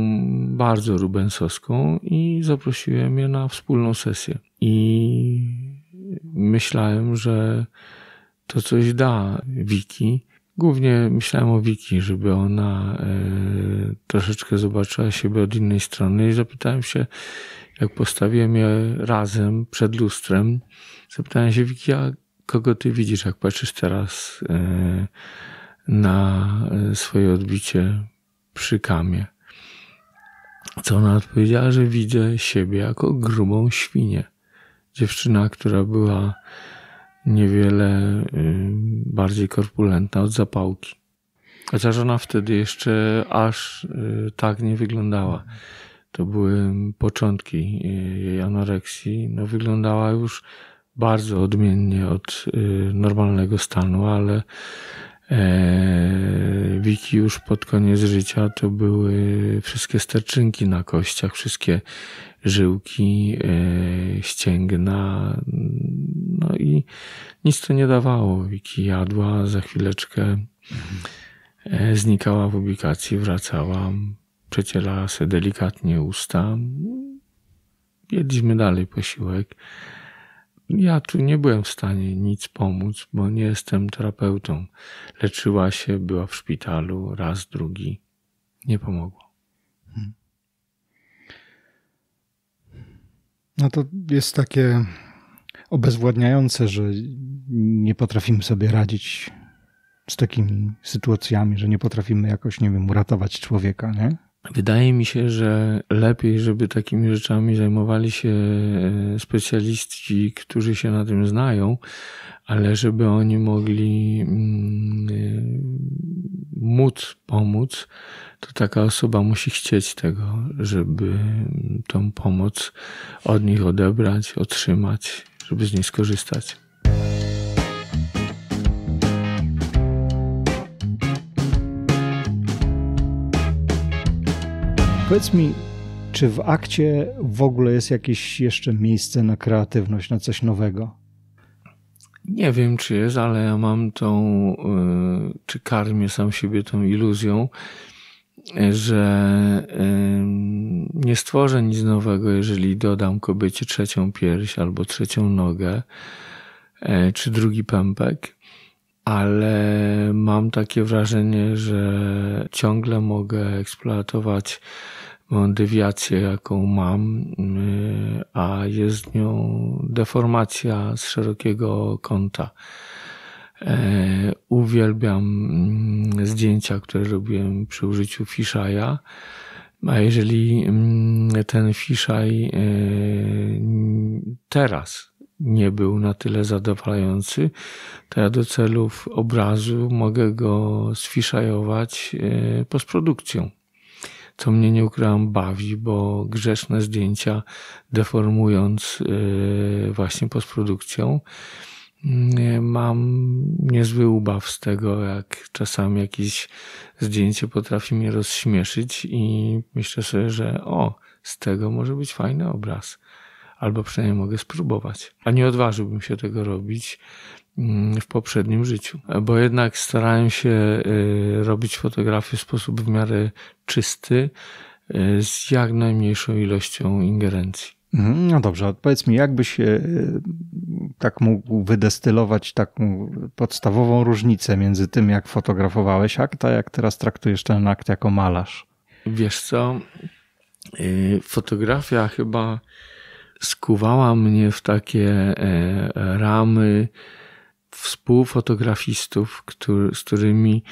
bardzo rubensowską i zaprosiłem je na wspólną sesję. I myślałem, że to coś da Wiki. Głównie myślałem o Wiki, żeby ona e, troszeczkę zobaczyła siebie od innej strony i zapytałem się, jak postawiłem je razem przed lustrem, zapytałem się Wiki, a kogo ty widzisz, jak patrzysz teraz e, na e, swoje odbicie przy kamie. Co ona odpowiedziała, że widzę siebie jako grubą świnię. Dziewczyna, która była niewiele y, bardziej korpulentna od zapałki. Chociaż ona wtedy jeszcze aż y, tak nie wyglądała. To były początki y, jej anoreksji. No, wyglądała już bardzo odmiennie od normalnego stanu, ale E, wiki już pod koniec życia to były wszystkie sterczynki na kościach, wszystkie żyłki, e, ścięgna, no i nic to nie dawało. Wiki jadła, za chwileczkę e, znikała w publikacji, wracała, przecielała sobie delikatnie usta, jedliśmy dalej posiłek. Ja tu nie byłem w stanie nic pomóc, bo nie jestem terapeutą. Leczyła się, była w szpitalu raz, drugi. Nie pomogło. Hmm. No to jest takie obezwładniające, że nie potrafimy sobie radzić z takimi sytuacjami, że nie potrafimy jakoś, nie wiem, uratować człowieka, nie? Wydaje mi się, że lepiej, żeby takimi rzeczami zajmowali się e, specjaliści, którzy się na tym znają, ale żeby oni mogli mm, e, móc pomóc, to taka osoba musi chcieć tego, żeby mm, tą pomoc od nich odebrać, otrzymać, żeby z niej skorzystać. Powiedz mi, czy w akcie w ogóle jest jakieś jeszcze miejsce na kreatywność, na coś nowego? Nie wiem, czy jest, ale ja mam tą, y, czy karmię sam siebie tą iluzją, że y, nie stworzę nic nowego, jeżeli dodam kobiecie trzecią pierś albo trzecią nogę, e, czy drugi pępek, ale mam takie wrażenie, że ciągle mogę eksploatować dewiację, jaką mam, y, a jest nią deformacja z szerokiego kąta. E, uwielbiam mm, zdjęcia, które robiłem przy użyciu fiszaja. A jeżeli mm, ten fiszaj e, teraz nie był na tyle zadowalający, to ja do celów obrazu mogę go sfiszajować e, postprodukcją co mnie nie ukrywam bawi, bo grzeszne zdjęcia deformując y, właśnie postprodukcją, y, mam niezły ubaw z tego, jak czasami jakieś zdjęcie potrafi mnie rozśmieszyć i myślę sobie, że o, z tego może być fajny obraz. Albo przynajmniej mogę spróbować. A nie odważyłbym się tego robić, Mm, w poprzednim życiu. Bo jednak starałem się y, robić fotografię w sposób w miarę czysty, y, z jak najmniejszą ilością ingerencji. Mhm, no dobrze, powiedz mi, jakbyś y, tak mógł wydestylować taką podstawową różnicę między tym, jak fotografowałeś akt, a jak teraz traktujesz ten akt jako malarz? Wiesz co, fotografia chyba skuwała mnie w takie e, ramy, współfotografistów, który, z którymi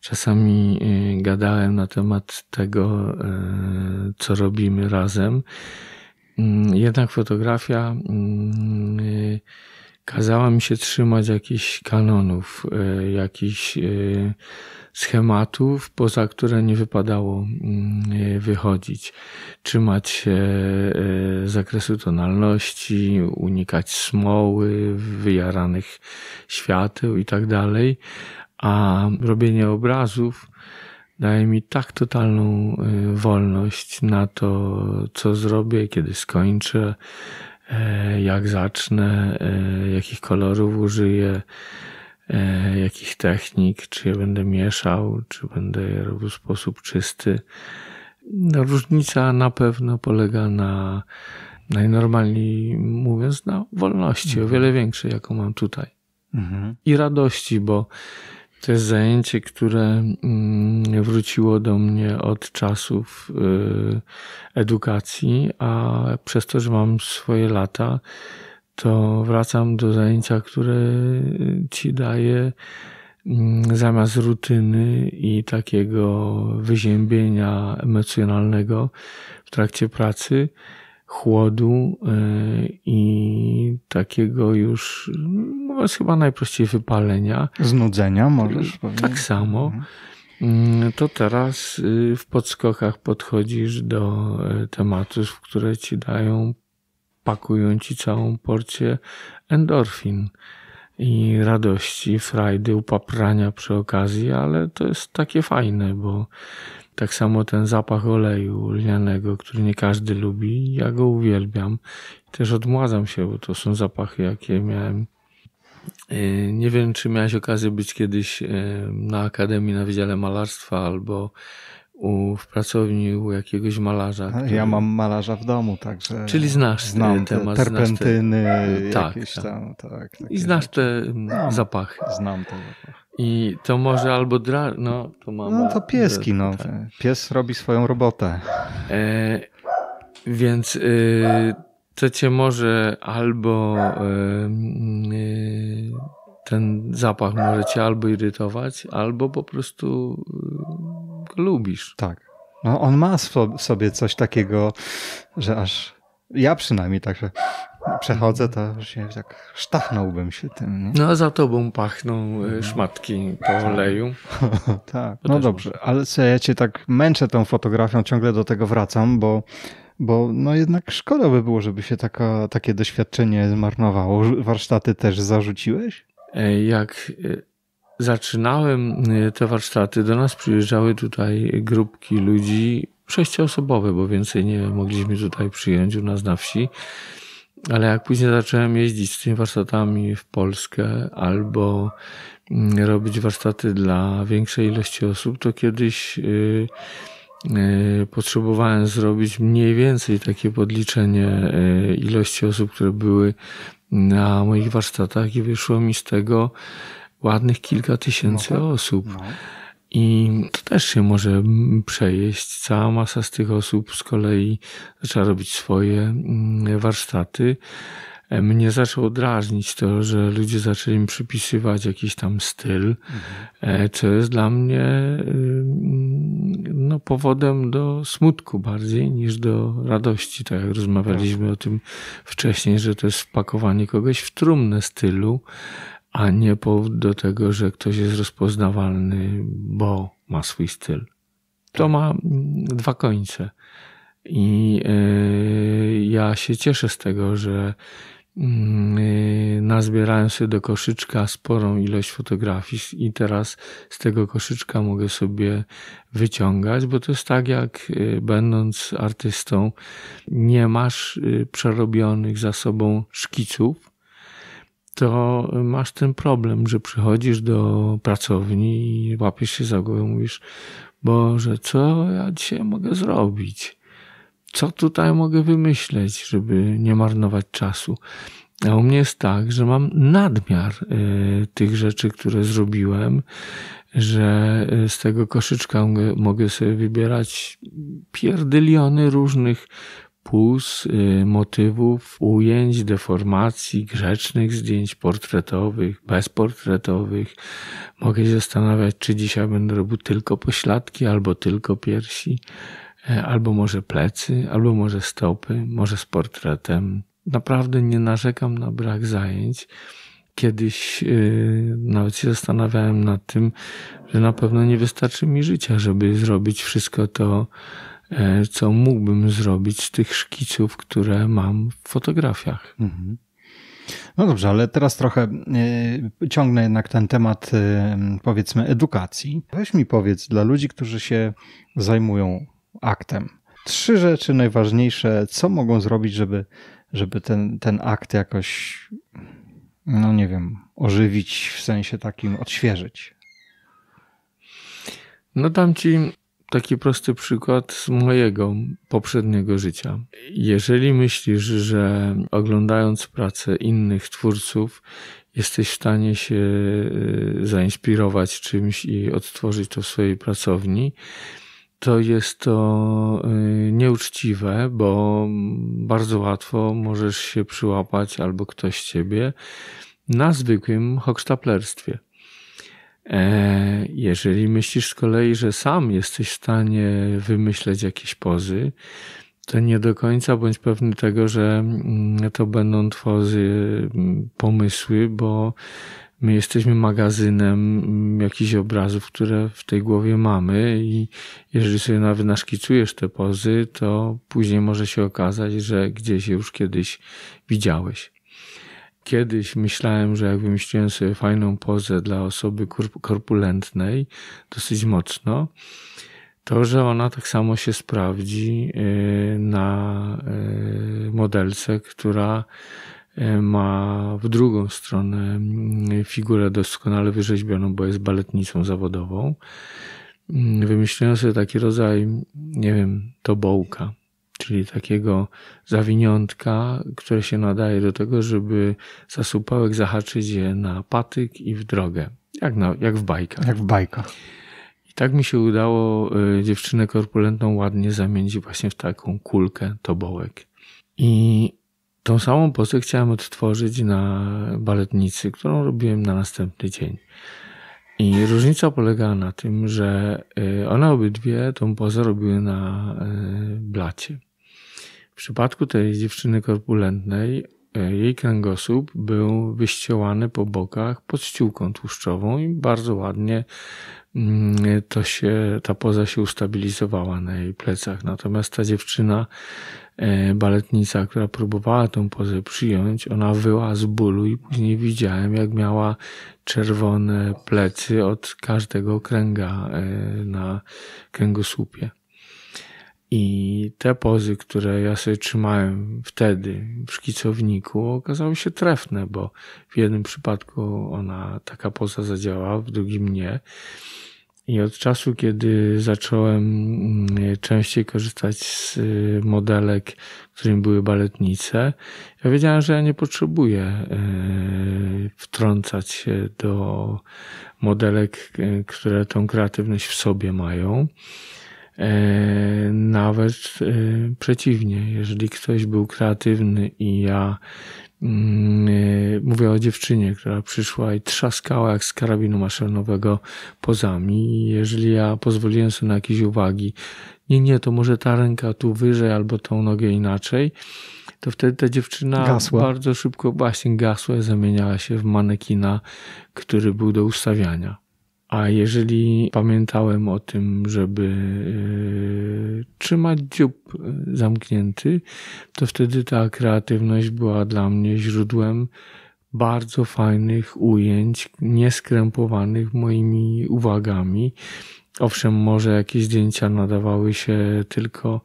czasami y, gadałem na temat tego, y, co robimy razem. Mm, jednak fotografia mm, y, kazała mi się trzymać jakichś kanonów, e, jakichś e, schematów, poza które nie wypadało mm, e, wychodzić. Trzymać się zakresu tonalności, unikać smoły, wyjaranych świateł i tak dalej. A robienie obrazów daje mi tak totalną wolność na to, co zrobię, kiedy skończę, E, jak zacznę, e, jakich kolorów użyję, e, jakich technik, czy je będę mieszał, czy będę je robił w sposób czysty. No, różnica na pewno polega na, najnormalniej mówiąc, na wolności, mhm. o wiele większej, jaką mam tutaj. Mhm. I radości, bo to jest zajęcie, które mm, wróciło do mnie od czasów y, edukacji, a przez to, że mam swoje lata, to wracam do zajęcia, które ci daje mm, zamiast rutyny i takiego wyziębienia emocjonalnego w trakcie pracy chłodu e, i takiego już, no, chyba najprościej wypalenia. Znudzenia możesz powiedzieć. Tak samo. Mhm. Mm, to teraz y, w podskokach podchodzisz do e, tematów, które ci dają, pakują ci całą porcję endorfin i radości, frajdy, upaprania przy okazji, ale to jest takie fajne, bo tak samo ten zapach oleju lnianego, który nie każdy lubi, ja go uwielbiam. Też odmładzam się, bo to są zapachy, jakie miałem. Y, nie wiem, czy miałeś okazję być kiedyś y, na Akademii na Wydziale Malarstwa albo u, w pracowni u jakiegoś malarza. Który... Ja mam malarza w domu, także. Czyli znasz Znam temat. Te terpentyny, znasz te... tak, jakieś tak. tam, tak. I znasz te mm, zapachy. Znam te zapachy. I to może tak. albo dra... No, to mama. No to pieski, no. Tak. Pies robi swoją robotę. E, więc y, to cię może albo y, ten zapach może cię albo irytować, albo po prostu y, lubisz. Tak. No on ma w sobie coś takiego, że aż ja przynajmniej tak, że przechodzę, to się tak sztachnąłbym się tym. Nie? No a za tobą pachną y, szmatki po tak. oleju. tak, no dobrze, ale co, ja cię tak męczę tą fotografią, ciągle do tego wracam, bo bo no jednak szkoda by było, żeby się taka, takie doświadczenie zmarnowało. Warsztaty też zarzuciłeś? E, jak y, zaczynałem y, te warsztaty, do nas przyjeżdżały tutaj grupki ludzi sześcioosobowe, bo więcej nie mogliśmy tutaj przyjąć u nas na wsi. Ale jak później zacząłem jeździć z tymi warsztatami w Polskę albo mm, robić warsztaty dla większej ilości osób, to kiedyś y, y, potrzebowałem zrobić mniej więcej takie podliczenie y, ilości osób, które były na moich warsztatach i wyszło mi z tego ładnych kilka tysięcy no tak. osób. No. I to też się może przejeść. Cała masa z tych osób z kolei zaczęła robić swoje mm, warsztaty. E, mnie zaczęło drażnić to, że ludzie zaczęli mi przypisywać jakiś tam styl, mhm. e, co jest dla mnie y, no, powodem do smutku bardziej niż do radości. Tak jak rozmawialiśmy tak. o tym wcześniej, że to jest wpakowanie kogoś w trumnę stylu, a nie powód do tego, że ktoś jest rozpoznawalny, bo ma swój styl. To ma dwa końce. I e, ja się cieszę z tego, że mm, e, nazbierałem sobie do koszyczka sporą ilość fotografii i teraz z tego koszyczka mogę sobie wyciągać, bo to jest tak jak e, będąc artystą nie masz przerobionych za sobą szkiców, to masz ten problem, że przychodzisz do pracowni i łapiesz się za głowę, mówisz, Boże, co ja dzisiaj mogę zrobić? Co tutaj mogę wymyśleć, żeby nie marnować czasu? A u mnie jest tak, że mam nadmiar e, tych rzeczy, które zrobiłem, że e, z tego koszyczka mogę sobie wybierać pierdyliony różnych pus, y, motywów, ujęć, deformacji, grzecznych zdjęć portretowych, bezportretowych. Mogę się zastanawiać, czy dzisiaj będę robił tylko pośladki, albo tylko piersi, e, albo może plecy, albo może stopy, może z portretem. Naprawdę nie narzekam na brak zajęć kiedyś yy, nawet się zastanawiałem nad tym, że na pewno nie wystarczy mi życia, żeby zrobić wszystko to, E, co mógłbym zrobić z tych szkiców, które mam w fotografiach. Mhm. No dobrze, ale teraz trochę e, ciągnę jednak ten temat, e, powiedzmy, edukacji. Weź mi powiedz dla ludzi, którzy się zajmują aktem. Trzy rzeczy najważniejsze, co mogą zrobić, żeby, żeby ten, ten akt jakoś, no nie wiem, ożywić, w sensie takim odświeżyć. No dam ci taki prosty przykład z mojego poprzedniego życia. Jeżeli myślisz, że oglądając pracę innych twórców, jesteś w stanie się y, zainspirować czymś i odtworzyć to w swojej pracowni, to jest to y, nieuczciwe, bo bardzo łatwo możesz się przyłapać albo ktoś ciebie na zwykłym hoksztaplerstwie. E, jeżeli myślisz z kolei, że sam jesteś w stanie wymyśleć jakieś pozy, to nie do końca bądź pewny tego, że mm, to będą tworzy mm, pomysły, bo my jesteśmy magazynem mm, jakichś obrazów, które w tej głowie mamy i jeżeli sobie nawet naszkicujesz te pozy, to później może się okazać, że gdzieś je już kiedyś widziałeś kiedyś myślałem, że jak wymyśliłem sobie fajną pozę dla osoby korpulentnej, dosyć mocno, to, że ona tak samo się sprawdzi y, na y, modelce, która y, ma w drugą stronę figurę doskonale wyrzeźbioną, bo jest baletnicą zawodową. Mm, wymyśliłem sobie taki rodzaj, nie wiem, tobołka czyli takiego zawiniątka, które się nadaje do tego, żeby zasupełek zahaczyć je na patyk i w drogę. Jak, na, jak w bajkach. Jak w bajkach. I tak mi się udało y, dziewczynę korpulentną ładnie zamienić właśnie w taką kulkę tobołek. I tą samą pozę chciałem odtworzyć na baletnicy, którą robiłem na następny dzień. I różnica polegała na tym, że y, one obydwie tą pozę robiły na y, blacie przypadku tej dziewczyny korpulentnej e, jej kręgosłup był wyścielany po bokach pod ściółką tłuszczową i bardzo ładnie mm, to się, ta poza się ustabilizowała na jej plecach. Natomiast ta dziewczyna, e, baletnica, która próbowała tą pozę przyjąć, ona wyła z bólu i później widziałem, jak miała czerwone plecy od każdego kręga e, na kręgosłupie. I te pozy, które ja sobie trzymałem wtedy w szkicowniku, okazały się trefne, bo w jednym przypadku ona taka poza zadziała, w drugim nie. I od czasu, kiedy zacząłem mm, częściej korzystać z y, modelek, którymi były baletnice, ja wiedziałem, że ja nie potrzebuję y, wtrącać się do modelek, y, które tą kreatywność w sobie mają. E, nawet e, przeciwnie, jeżeli ktoś był kreatywny i ja mm, e, mówię o dziewczynie, która przyszła i trzaskała jak z karabinu maszynowego pozami. Jeżeli ja pozwoliłem sobie na jakieś uwagi, nie, nie, to może ta ręka tu wyżej albo tą nogę inaczej, to wtedy ta dziewczyna gasła. bardzo szybko właśnie gasła i zamieniała się w manekina, który był do ustawiania. A jeżeli pamiętałem o tym, żeby y, trzymać dziób y, zamknięty, to wtedy ta kreatywność była dla mnie źródłem bardzo fajnych ujęć, nieskrępowanych moimi uwagami. Owszem, może jakieś zdjęcia nadawały się tylko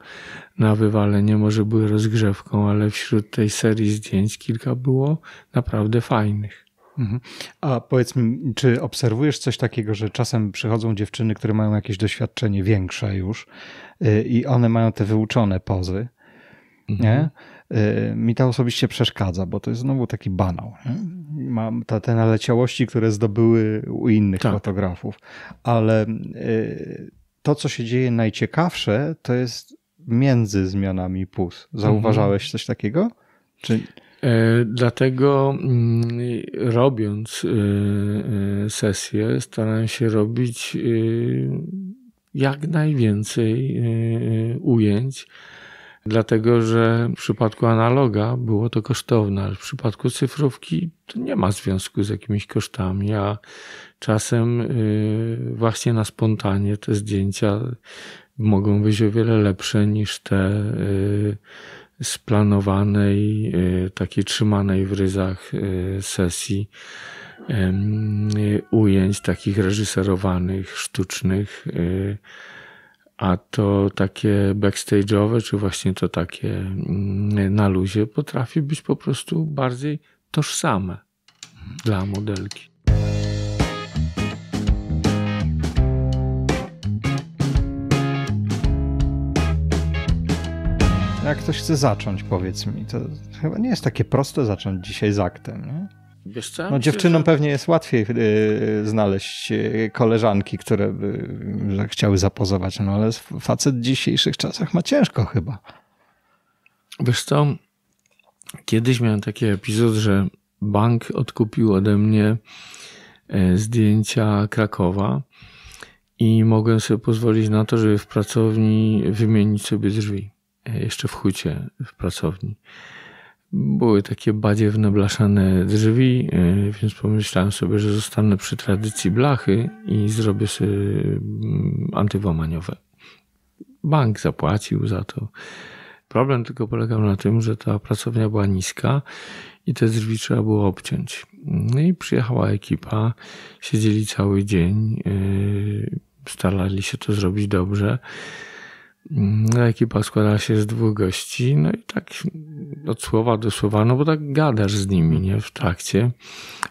na wywalenie, może były rozgrzewką, ale wśród tej serii zdjęć kilka było naprawdę fajnych. Mhm. A powiedz mi, czy obserwujesz coś takiego, że czasem przychodzą dziewczyny, które mają jakieś doświadczenie większe już y, i one mają te wyuczone pozy? Nie? Mhm. Y, mi to osobiście przeszkadza, bo to jest znowu taki banał. Nie? Mam te naleciałości, które zdobyły u innych tak. fotografów, ale y, to, co się dzieje najciekawsze, to jest między zmianami pus. Mhm. Zauważałeś coś takiego? Czy... E, dlatego mm, robiąc e, e, sesję, staram się robić jak najwięcej ujęć. Dlatego, że w przypadku analoga było to kosztowne, ale w przypadku cyfrówki to nie ma związku z jakimiś kosztami, a czasem właśnie na spontanie te zdjęcia mogą być o wiele lepsze niż te splanowanej, e, takiej trzymanej w ryzach e, sesji ujęć takich reżyserowanych, sztucznych, e, a to takie backstage'owe, czy właśnie to takie mm, na luzie potrafi być po prostu bardziej tożsame dla modelki. Jak ktoś chce zacząć, powiedz mi, to chyba nie jest takie proste zacząć dzisiaj z aktem, nie? Wiesz co? No dziewczynom pewnie jest łatwiej yy, znaleźć e, koleżanki, które by e, że chciały zapozować, no ale facet w dzisiejszych czasach ma ciężko chyba. Wiesz co, kiedyś miałem taki epizod, że bank odkupił ode mnie zdjęcia Krakowa i mogłem sobie pozwolić na to, żeby w pracowni wymienić sobie drzwi jeszcze w hucie, w pracowni. Były takie badziewne, blaszane drzwi, e, więc pomyślałem sobie, że zostanę przy tradycji blachy i zrobię sobie mm, antywłamaniowe. Bank zapłacił za to. Problem tylko polegał na tym, że ta pracownia była niska i te drzwi trzeba było obciąć. No i przyjechała ekipa, siedzieli cały dzień, e, starali się to zrobić dobrze. Mm, ekipa składała się z dwóch gości, no i tak od słowa do słowa, no bo tak gadasz z nimi, nie? W trakcie.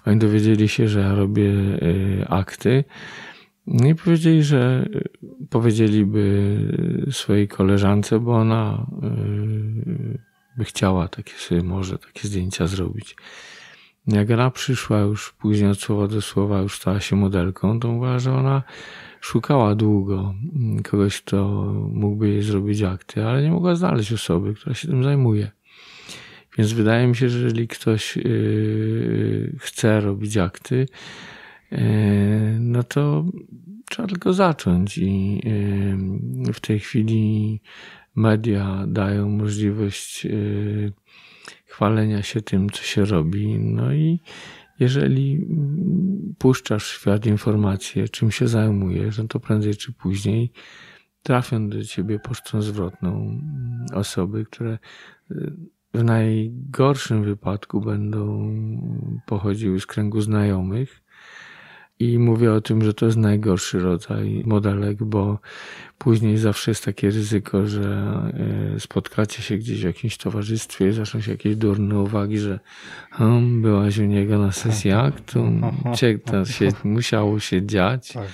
Oni dowiedzieli się, że ja robię y, akty. No i powiedzieli, że y, powiedzieliby y, swojej koleżance, bo ona by chciała takie sobie może takie zdjęcia zrobić. Jak ona przyszła już później od słowa do słowa, już stała się modelką, to mówiła, że ona Szukała długo mm, kogoś, kto mógłby jej zrobić akty, ale nie mogła znaleźć osoby, która się tym zajmuje. Więc wydaje mi się, że jeżeli ktoś yy, yy, chce robić akty, yy, no to trzeba tylko zacząć i w tej chwili media dają możliwość chwalenia się tym, co się robi. No i jeżeli mm, puszczasz w świat informacje, czym się zajmujesz, no to prędzej czy później trafią do ciebie pocztą zwrotną mm, osoby, które y, w najgorszym wypadku będą mm, pochodziły z kręgu znajomych, i mówię o tym, że to jest najgorszy rodzaj modelek, bo później zawsze jest takie ryzyko, że e, spotkacie się gdzieś w jakimś towarzystwie i zaczną się jakieś durne uwagi, że hm, byłaś u niego na sesji tak. aktu, ciek, to się, tak. musiało się dziać. Tak.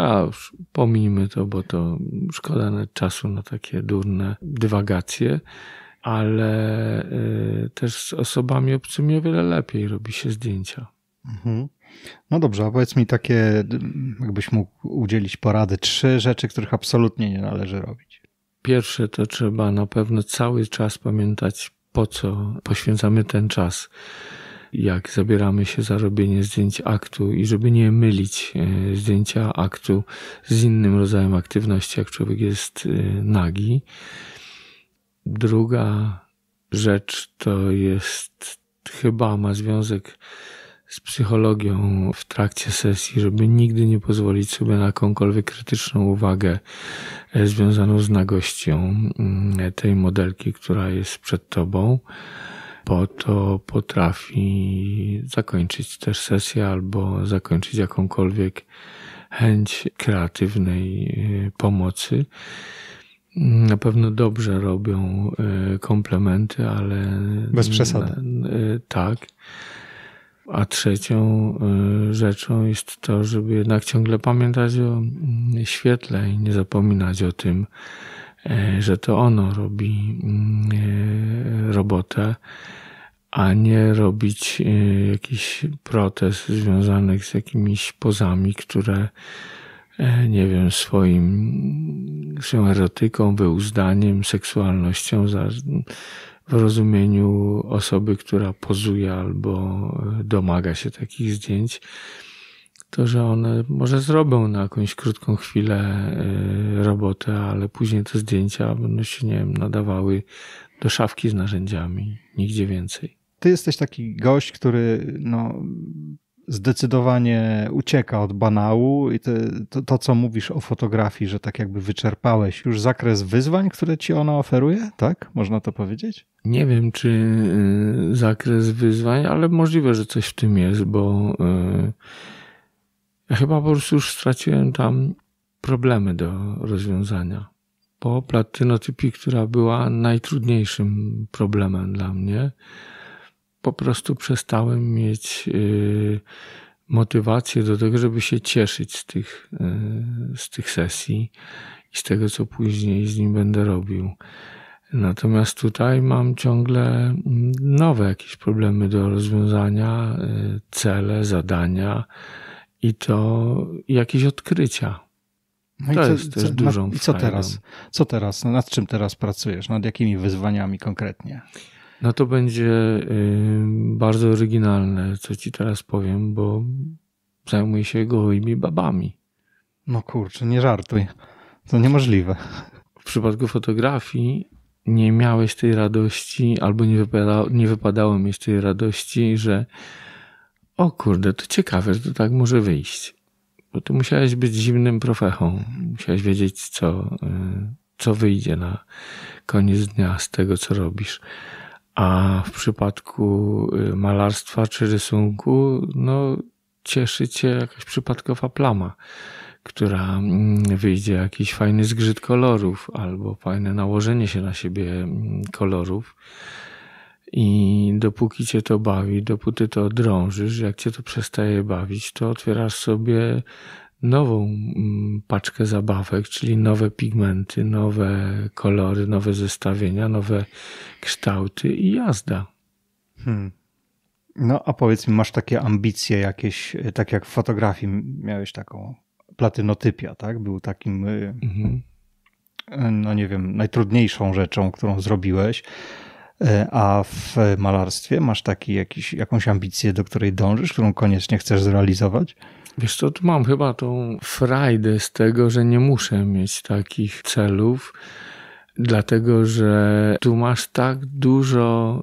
A już pomijmy to, bo to szkoda czasu na takie durne dywagacje ale y, też z osobami obcymi o wiele lepiej robi się zdjęcia. Mhm. No dobrze, a powiedz mi takie, jakbyś mógł udzielić porady, trzy rzeczy, których absolutnie nie należy robić. Pierwsze to trzeba na pewno cały czas pamiętać, po co poświęcamy ten czas jak zabieramy się za robienie zdjęć aktu i żeby nie mylić e, zdjęcia aktu z innym rodzajem aktywności, jak człowiek jest e, nagi. Druga rzecz to jest chyba ma związek z psychologią w trakcie sesji, żeby nigdy nie pozwolić sobie na jakąkolwiek krytyczną uwagę e, związaną z nagością mm, tej modelki, która jest przed tobą, bo to potrafi zakończyć też sesję albo zakończyć jakąkolwiek chęć kreatywnej e, pomocy. Na pewno dobrze robią e, komplementy, ale. Bez przesady. Tak a trzecią y, rzeczą jest to, żeby jednak ciągle pamiętać o mm, świetle i nie zapominać o tym, e, że to ono robi mm, e, robotę, a nie robić e, jakiś protest związanych z jakimiś pozami, które nie wiem, swoim mm, swoją erotyką, wyuzdaniem, seksualnością za, w rozumieniu osoby, która pozuje albo e, domaga się takich zdjęć, to że one może zrobią na jakąś krótką chwilę e, robotę, ale później te zdjęcia będą no, się, nie wiem, nadawały do szafki z narzędziami, nigdzie więcej. Ty jesteś taki gość, który no, zdecydowanie ucieka od banału i te, to, to, co mówisz o fotografii, że tak jakby wyczerpałeś już zakres wyzwań, które ci ona oferuje, tak? Można to powiedzieć? Nie wiem, czy y, zakres wyzwań, ale możliwe, że coś w tym jest, bo y, ja chyba po prostu już straciłem tam problemy do rozwiązania. Po platynotypii, która była najtrudniejszym problemem dla mnie, po prostu przestałem mieć y, motywację do tego, żeby się cieszyć z tych, y, z tych sesji i z tego, co później z nim będę robił. Natomiast tutaj mam ciągle mm, nowe jakieś problemy do rozwiązania, y, cele, zadania i to jakieś odkrycia. No to i co, jest też co, dużą nad, no I co teraz? Co teraz? No nad czym teraz pracujesz? Nad jakimi wyzwaniami konkretnie? No to będzie y, bardzo oryginalne, co ci teraz powiem, bo zajmuję się gołymi babami. No kurczę, nie żartuj. To niemożliwe. W przypadku fotografii nie miałeś tej radości, albo nie, wypada, nie wypadało mi z tej radości, że o kurde, to ciekawe, że to tak może wyjść. Bo tu musiałeś być zimnym profechą. Musiałeś wiedzieć, co, y, co wyjdzie na koniec dnia z tego, co robisz. A w przypadku y, malarstwa czy rysunku, no, cieszy cię jakaś przypadkowa plama, która mm, wyjdzie jakiś fajny zgrzyt kolorów albo fajne nałożenie się na siebie mm, kolorów. I dopóki cię to bawi, dopóty to drążysz, jak cię to przestaje bawić, to otwierasz sobie nową mm, paczkę zabawek, czyli nowe pigmenty, nowe kolory, nowe zestawienia, nowe kształty i jazda. Hmm. No a powiedz mi, masz takie ambicje jakieś, e, tak jak w fotografii miałeś taką platynotypia, tak? Był takim, y, mhm. E, no nie wiem, najtrudniejszą rzeczą, którą zrobiłeś. E, a w malarstwie masz taki jakiś, jakąś ambicję, do której dążysz, którą koniecznie chcesz zrealizować? Wiesz co, tu mam chyba tą frajdę z tego, że nie muszę mieć takich celów, dlatego że tu masz tak dużo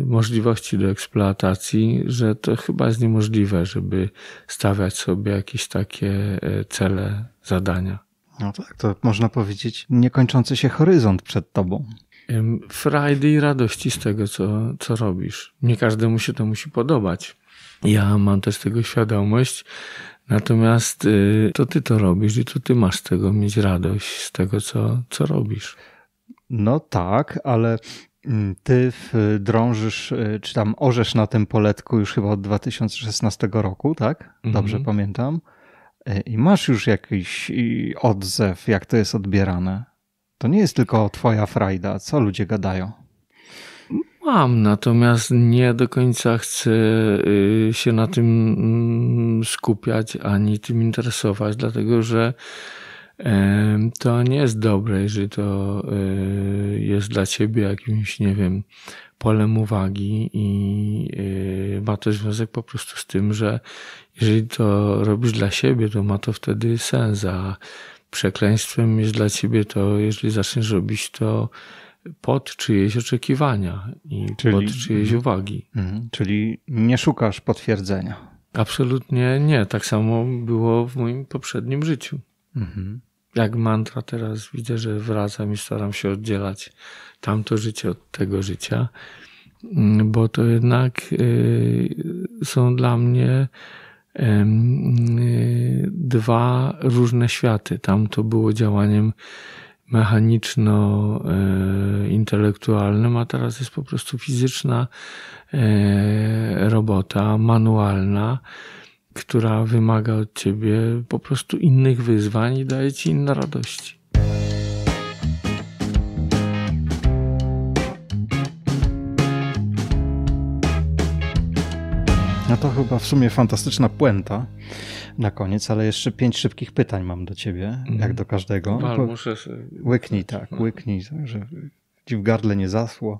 y, możliwości do eksploatacji, że to chyba jest niemożliwe, żeby stawiać sobie jakieś takie y, cele, zadania. No tak, to można powiedzieć niekończący się horyzont przed tobą. Frajdy i radości z tego, co, co robisz. Nie każdemu się to musi podobać. Ja mam też tego świadomość, Natomiast y, to ty to robisz i to ty masz z tego mieć radość, z tego, co, co robisz. No tak, ale mm, ty drążysz, y, czy tam orzesz na tym poletku już chyba od 2016 roku, tak? Mhm. Dobrze mhm. pamiętam. Y, I masz już jakiś odzew, jak to jest odbierane. To nie jest tylko twoja frajda, co ludzie gadają. Mam, natomiast nie do końca chcę y, się na tym mm, skupiać ani tym interesować, dlatego że to nie jest dobre, jeżeli to y, jest dla ciebie jakimś, nie wiem, polem uwagi i y, ma to związek po prostu z tym, że jeżeli to robisz dla siebie, to ma to wtedy sens, a przekleństwem jest dla ciebie to, jeżeli zaczniesz robić to pod czyjeś oczekiwania i czyli, pod czyjeś mhm. uwagi. Mhm. Czyli nie szukasz potwierdzenia. Absolutnie nie. Tak samo było w moim poprzednim życiu. Mhm. Jak mantra teraz widzę, że wracam i staram się oddzielać tamto życie od tego życia, mm, bo to jednak y, są dla mnie y, dwa różne światy. Tam to było działaniem mechaniczno-intelektualnym, e, a teraz jest po prostu fizyczna e, robota manualna, która wymaga od ciebie po prostu innych wyzwań i daje ci inne radości. No to chyba w sumie fantastyczna puenta na koniec, ale jeszcze pięć szybkich pytań mam do ciebie, mm. jak do każdego. No, muszę sobie... Łyknij, tak, no. łyknij, tak, że ci w gardle nie zasło.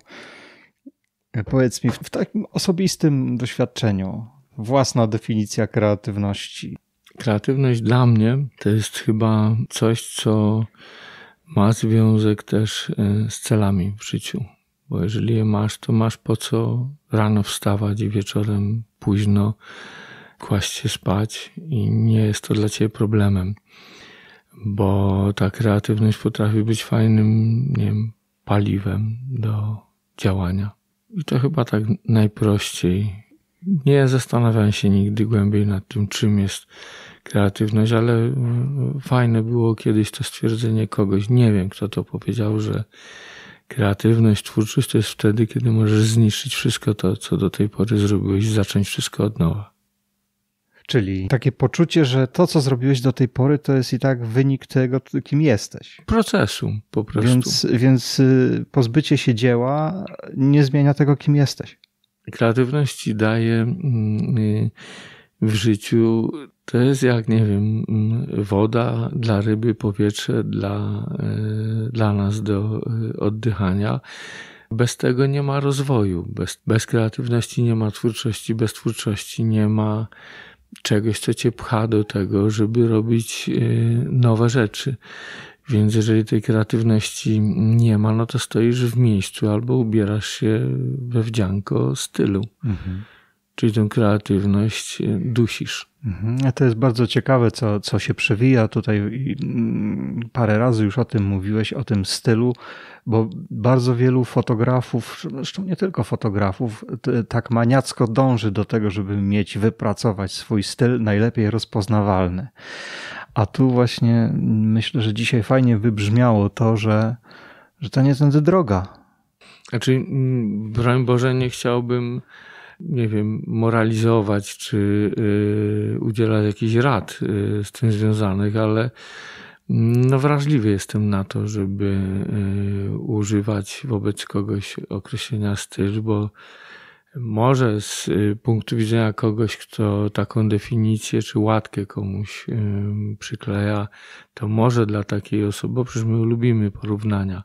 Powiedz mi, w takim osobistym doświadczeniu, własna definicja kreatywności. Kreatywność dla mnie to jest chyba coś, co ma związek też e, z celami w życiu. Bo jeżeli je masz, to masz po co rano wstawać i wieczorem późno kłaść się spać i nie jest to dla ciebie problemem, bo ta kreatywność potrafi być fajnym, nie wiem, paliwem do działania. I to chyba tak najprościej. Nie zastanawiałem się nigdy głębiej nad tym, czym jest kreatywność, ale fajne było kiedyś to stwierdzenie kogoś, nie wiem kto to powiedział, że kreatywność, twórczość to jest wtedy, kiedy możesz zniszczyć wszystko to, co do tej pory zrobiłeś, zacząć wszystko od nowa. Czyli takie poczucie, że to, co zrobiłeś do tej pory, to jest i tak wynik tego, kim jesteś. Procesu po prostu. Więc, więc y, pozbycie się dzieła nie zmienia tego, kim jesteś. Kreatywność ci daje mm, y, w życiu to jest jak, nie wiem, mm, woda dla ryby, powietrze dla, y, dla nas do oddychania. Bez tego nie ma rozwoju, bez, bez kreatywności nie ma twórczości, bez twórczości nie ma czegoś, co cię pcha do tego, żeby robić y, nowe rzeczy. Więc jeżeli tej kreatywności nie ma, no to stoisz w miejscu albo ubierasz się we wdzianko stylu. Mhm. Czyli tę kreatywność y, dusisz. Mhm. To jest bardzo ciekawe, co, co się przewija tutaj. Mm, parę razy już o tym mówiłeś, o tym stylu, bo bardzo wielu fotografów, zresztą nie tylko fotografów, tak maniacko dąży do tego, żeby mieć, wypracować swój styl najlepiej rozpoznawalny. A tu właśnie mm, myślę, że dzisiaj fajnie wybrzmiało to, że, że to nie tędy droga. Znaczy, mm, broń Boże, nie chciałbym nie wiem, moralizować czy y, udzielać jakichś rad y, z tym związanych, ale mm, no wrażliwy jestem na to, żeby y, używać wobec kogoś określenia styl, bo może z punktu widzenia kogoś, kto taką definicję czy łatkę komuś przykleja, to może dla takiej osoby, bo przecież my lubimy porównania,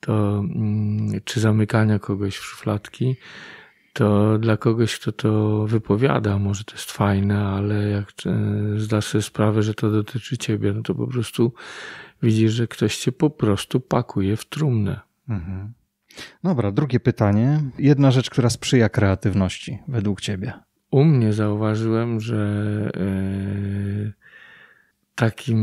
to mm, czy zamykania kogoś w szufladki, to dla kogoś, kto to wypowiada, może to jest fajne, ale jak e, zdasz sobie sprawę, że to dotyczy ciebie, no to po prostu widzisz, że ktoś cię po prostu pakuje w trumnę. Mhm. Dobra, drugie pytanie. Jedna rzecz, która sprzyja kreatywności według ciebie. U mnie zauważyłem, że e, takim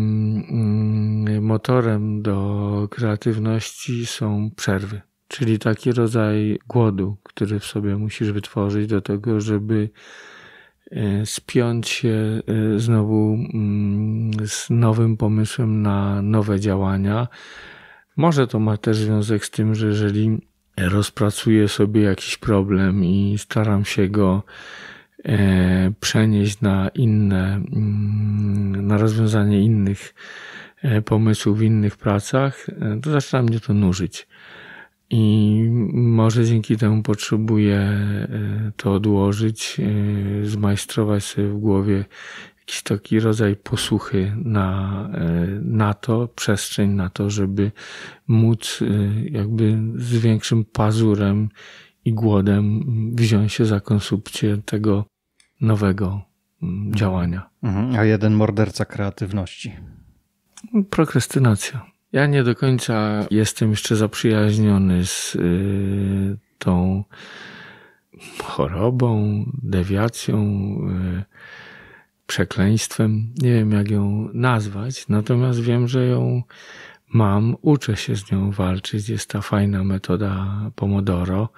mm, motorem do kreatywności są przerwy. Czyli taki rodzaj głodu, który w sobie musisz wytworzyć do tego, żeby e, spiąć się e, znowu mm, z nowym pomysłem na nowe działania. Może to ma też związek z tym, że jeżeli rozpracuję sobie jakiś problem i staram się go e, przenieść na inne, mm, na rozwiązanie innych pomysłów w innych pracach, to zaczyna mnie to nużyć. I może dzięki temu potrzebuję e, to odłożyć, e, zmajstrować sobie w głowie jakiś taki rodzaj posłuchy na, e, na to, przestrzeń na to, żeby móc jakby z większym pazurem i głodem wziąć się za konsumpcję tego nowego działania. Mhm. A jeden morderca kreatywności. Prokrastynacja. Ja nie do końca jestem jeszcze zaprzyjaźniony z y, tą chorobą, dewiacją, y, przekleństwem. Nie wiem, jak ją nazwać, natomiast wiem, że ją mam, uczę się z nią walczyć. Jest ta fajna metoda Pomodoro,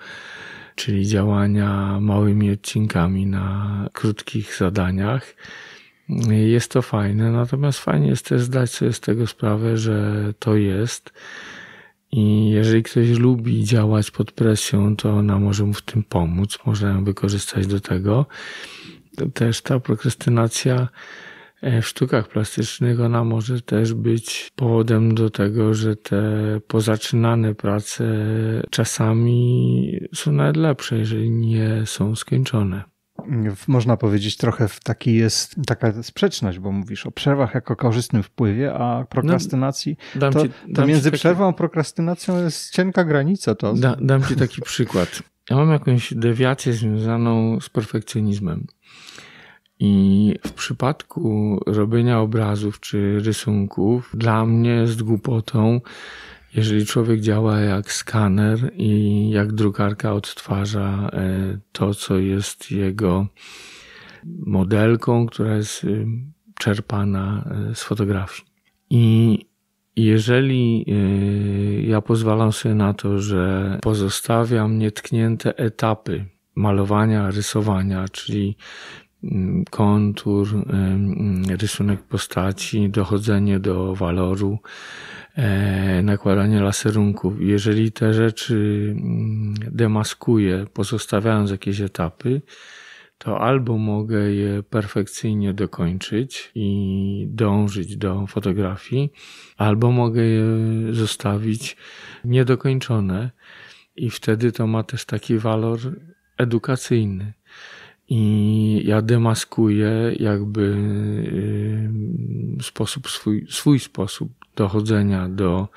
czyli działania małymi odcinkami na krótkich zadaniach jest to fajne, natomiast fajnie jest też zdać sobie z tego sprawę, że to jest. I jeżeli ktoś lubi działać pod presją, to ona może mu w tym pomóc, może ją wykorzystać do tego. Też ta prokrastynacja e, w sztukach plastycznych, ona może też być powodem do tego, że te pozaczynane prace czasami są nawet lepsze, jeżeli nie są skończone można powiedzieć, trochę w taki jest taka sprzeczność, bo mówisz o przerwach jako korzystnym wpływie, a prokrastynacji. No, to, ci, to między przerwą taki... a prokrastynacją jest cienka granica. To... Da, dam ci taki przykład. Ja mam jakąś dewiację związaną z perfekcjonizmem. I w przypadku robienia obrazów czy rysunków, dla mnie z głupotą jeżeli człowiek działa jak skaner i jak drukarka odtwarza e, to, co jest jego modelką, która jest y, czerpana e, z fotografii. I jeżeli y, ja pozwalam sobie na to, że pozostawiam nietknięte etapy malowania, rysowania, czyli mm, kontur, y, mm, rysunek postaci, dochodzenie do waloru, E, nakładanie laserunków. Jeżeli te rzeczy mm, demaskuję, pozostawiając jakieś etapy, to albo mogę je perfekcyjnie dokończyć i dążyć do fotografii, albo mogę je zostawić niedokończone i wtedy to ma też taki walor edukacyjny. I ja demaskuję jakby y, sposób swój, swój sposób dochodzenia do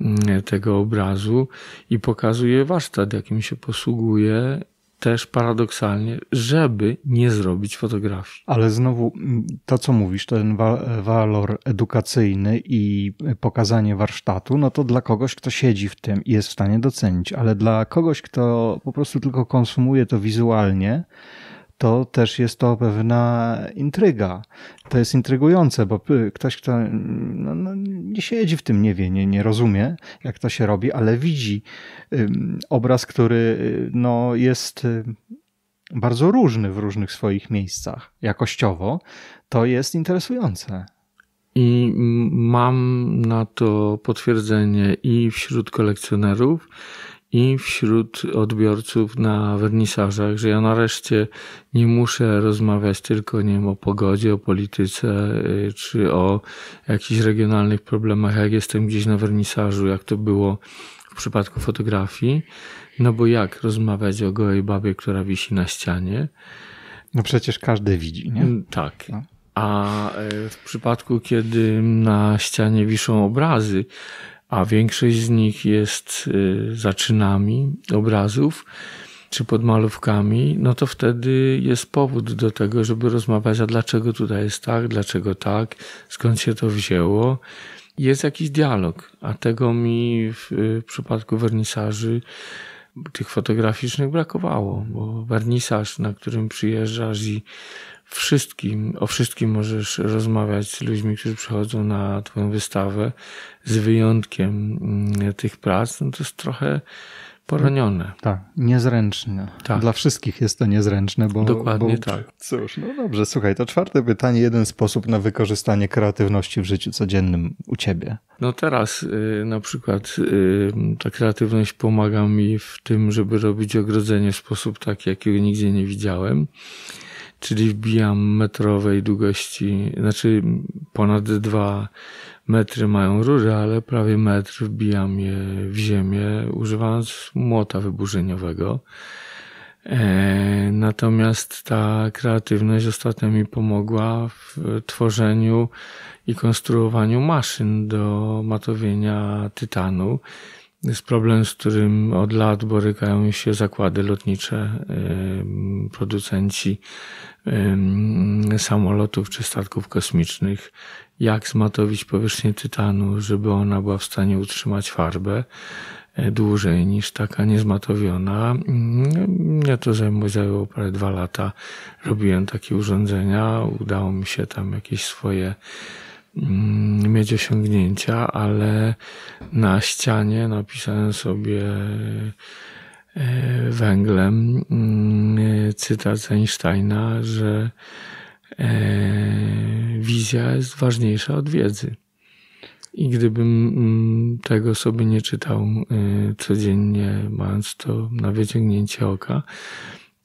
mm, tego obrazu i pokazuje warsztat, jakim się posługuje też paradoksalnie, żeby nie zrobić fotografii. Ale znowu mm, to, co mówisz, ten wa walor edukacyjny i pokazanie warsztatu, no to dla kogoś, kto siedzi w tym i jest w stanie docenić, ale dla kogoś, kto po prostu tylko konsumuje to wizualnie, to też jest to pewna intryga. To jest intrygujące, bo ktoś, kto no, no, nie siedzi w tym, nie wie, nie, nie rozumie, jak to się robi, ale widzi obraz, który y, no, jest y, bardzo różny w różnych swoich miejscach jakościowo, to jest interesujące. I mam na to potwierdzenie i wśród kolekcjonerów, i wśród odbiorców na wernisażach, że ja nareszcie nie muszę rozmawiać tylko nie wiem, o pogodzie, o polityce y, czy o jakichś regionalnych problemach, jak jestem gdzieś na wernisażu, jak to było w przypadku fotografii. No bo jak rozmawiać o gołej babie, która wisi na ścianie? No przecież każdy widzi, nie? Mm, tak. No. A e, w przypadku, kiedy na ścianie wiszą obrazy, a większość z nich jest y, zaczynami obrazów czy pod malówkami, no to wtedy jest powód do tego, żeby rozmawiać, a dlaczego tutaj jest tak, dlaczego tak, skąd się to wzięło. Jest jakiś dialog, a tego mi w, y, przypadku wernisarzy tych fotograficznych brakowało, bo wernisaż, na którym przyjeżdżasz i wszystkim, o wszystkim możesz rozmawiać z ludźmi, którzy przychodzą na Twoją wystawę, z wyjątkiem mm, tych prac, no to jest trochę poranione. Tak, niezręczne. Tak. Dla wszystkich jest to niezręczne, bo. Dokładnie bo, tak. Cóż, no dobrze, słuchaj, to czwarte pytanie: jeden sposób na wykorzystanie kreatywności w życiu codziennym u ciebie. No teraz y, na przykład y, ta kreatywność pomaga mi w tym, żeby robić ogrodzenie w sposób taki, jakiego nigdzie nie widziałem czyli wbijam metrowej długości, znaczy ponad dwa metry mają rury, ale prawie metr wbijam je w ziemię, używając młota wyburzeniowego. E, natomiast ta kreatywność ostatnio mi pomogła w tworzeniu i konstruowaniu maszyn do matowienia tytanu jest problem, z którym od lat borykają się zakłady lotnicze, producenci samolotów czy statków kosmicznych. Jak zmatowić powierzchnię tytanu, żeby ona była w stanie utrzymać farbę e, dłużej niż taka niezmatowiona. Mnie to zajmło, zajęło prawie dwa lata. Robiłem takie urządzenia, udało mi się tam jakieś swoje Mm, mieć osiągnięcia, ale na ścianie napisałem sobie e, węglem mm, cytat Einsteina, że e, wizja jest ważniejsza od wiedzy. I gdybym mm, tego sobie nie czytał e, codziennie, mając to na wyciągnięcie oka,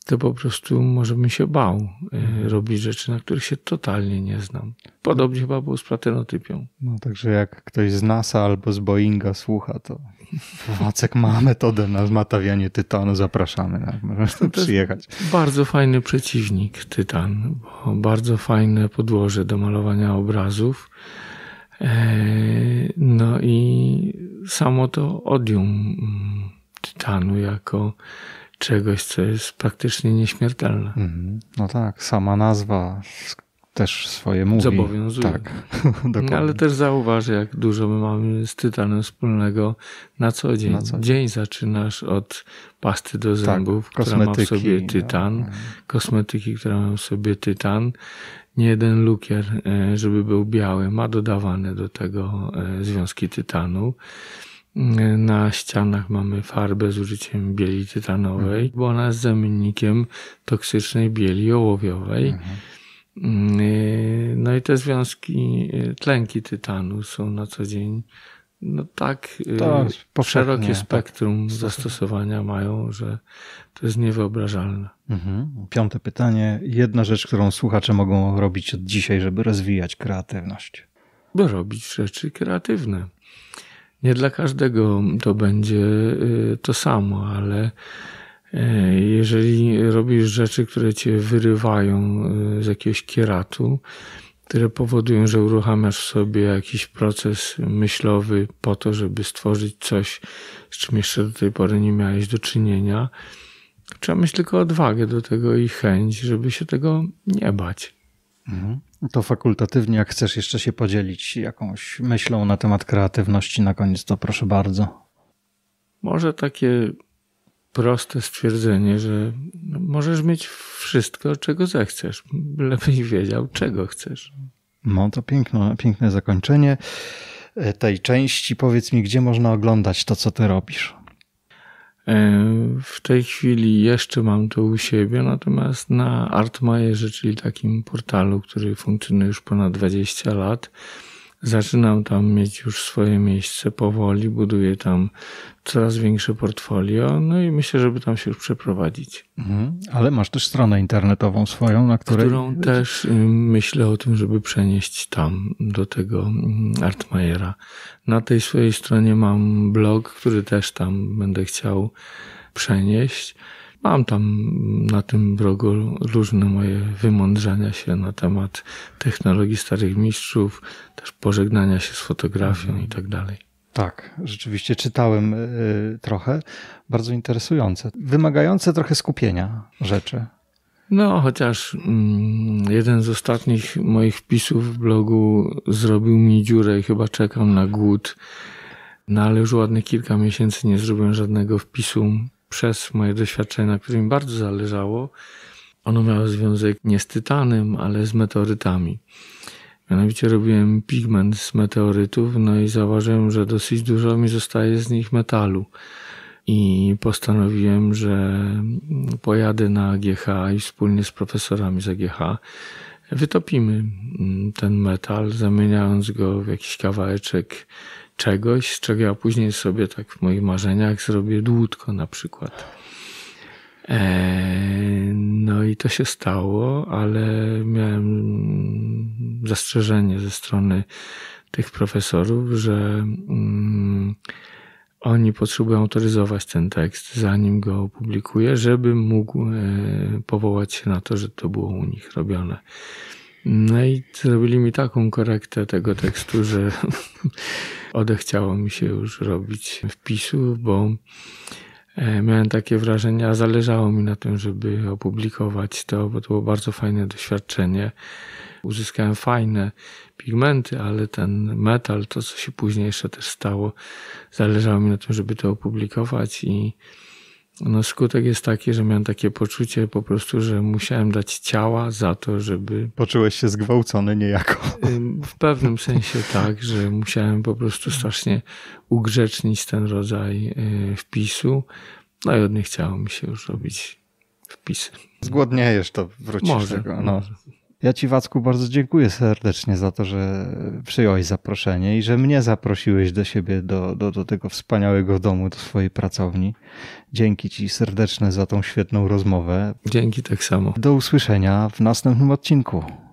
to po prostu może bym się bał e, mhm. robić rzeczy, na których się totalnie nie znam. Podobnie chyba było z platenotypią. No także jak ktoś z NASA albo z Boeinga słucha, to Wacek ma metodę na zmatawianie tytanu, zapraszamy, tak? możesz przyjechać. Bardzo fajny przeciwnik tytan, bardzo fajne podłoże do malowania obrazów. E, no i samo to odium mm, tytanu jako czegoś, co jest praktycznie nieśmiertelne. Mm, no tak, sama nazwa też swoje mówi. Zobowiązuje. Tak, no, ale też zauważ, jak dużo my mamy z tytanem wspólnego na co dzień. Na co dzień. dzień zaczynasz od pasty do tak, zębów, tak, która ma w sobie tytan, no. kosmetyki, która ma w sobie tytan. Nie jeden lukier, e, żeby był biały, ma dodawane do tego e, związki tytanu. Na ścianach mamy farbę z użyciem bieli tytanowej, mhm. bo ona jest zamiennikiem toksycznej bieli ołowiowej. Mhm. Y, no i te związki y, tlenki tytanu są na co dzień no tak, y, szerokie tak. spektrum tak. zastosowania mają, że to jest niewyobrażalne. Mhm. Piąte pytanie. Jedna rzecz, którą słuchacze mogą robić od dzisiaj, żeby rozwijać kreatywność. By robić rzeczy kreatywne. Nie dla każdego to będzie y, to samo, ale y, jeżeli robisz rzeczy, które cię wyrywają y, z jakiegoś kieratu, które powodują, że uruchamiasz sobie jakiś proces myślowy po to, żeby stworzyć coś, z czym jeszcze do tej pory nie miałeś do czynienia, trzeba mieć tylko odwagę do tego i chęć, żeby się tego nie bać. Mhm. To fakultatywnie, jak chcesz jeszcze się podzielić jakąś myślą na temat kreatywności na koniec, to proszę bardzo. Może takie proste stwierdzenie, że możesz mieć wszystko, czego zechcesz, bylebyś wiedział, czego chcesz. No to piękno, piękne zakończenie tej części. Powiedz mi, gdzie można oglądać to, co ty robisz? E, w tej chwili jeszcze mam to u siebie, natomiast na Artmajerze, czyli takim portalu, który funkcjonuje już ponad 20 lat, zaczynam tam mieć już swoje miejsce powoli, buduję tam coraz większe portfolio, no i myślę, żeby tam się już przeprowadzić. Mhm. Ale masz też stronę internetową swoją, na której... Którą też myślę o tym, żeby przenieść tam, do tego mm, Artmajera. Na tej swojej stronie mam blog, który też tam będę chciał przenieść. Mam tam na tym blogu różne moje wymądrzania się na temat technologii starych mistrzów, też pożegnania się z fotografią i tak dalej. Tak, rzeczywiście czytałem y, trochę. Bardzo interesujące. Wymagające trochę skupienia rzeczy. No, chociaż mm, jeden z ostatnich moich wpisów w blogu zrobił mi dziurę i chyba czekam na głód. No, ale już ładne kilka miesięcy nie zrobiłem żadnego wpisu przez moje doświadczenia, na którym bardzo zależało, ono miało związek nie z tytanem, ale z meteorytami. Mianowicie robiłem pigment z meteorytów, no i zauważyłem, że dosyć dużo mi zostaje z nich metalu. I postanowiłem, że pojadę na AGH i wspólnie z profesorami z AGH wytopimy ten metal, zamieniając go w jakiś kawałeczek czegoś, z czego ja później sobie tak w moich marzeniach zrobię dłutko na przykład. E, no i to się stało, ale miałem zastrzeżenie ze strony tych profesorów, że mm, oni potrzebują autoryzować ten tekst, zanim go opublikuję, żeby mógł e, powołać się na to, że to było u nich robione. No i zrobili mi taką korektę tego tekstu, że odechciało mi się już robić wpisu, bo e, miałem takie wrażenie, a zależało mi na tym, żeby opublikować to, bo to było bardzo fajne doświadczenie. Uzyskałem fajne pigmenty, ale ten metal, to co się później jeszcze też stało, zależało mi na tym, żeby to opublikować i no skutek jest taki, że miałem takie poczucie po prostu, że musiałem dać ciała za to, żeby... Poczułeś się zgwałcony niejako. W pewnym sensie tak, że musiałem po prostu strasznie ugrzecznić ten rodzaj y, wpisu. No i od nie chciało mi się już robić wpisy. Zgłodniejesz, to wrócisz może, tego. No. Może. Ja Ci, Wacku, bardzo dziękuję serdecznie za to, że przyjąłeś zaproszenie i że mnie zaprosiłeś do siebie, do, do, do tego wspaniałego domu, do swojej pracowni. Dzięki Ci serdeczne za tą świetną rozmowę. Dzięki tak samo. Do usłyszenia w następnym odcinku.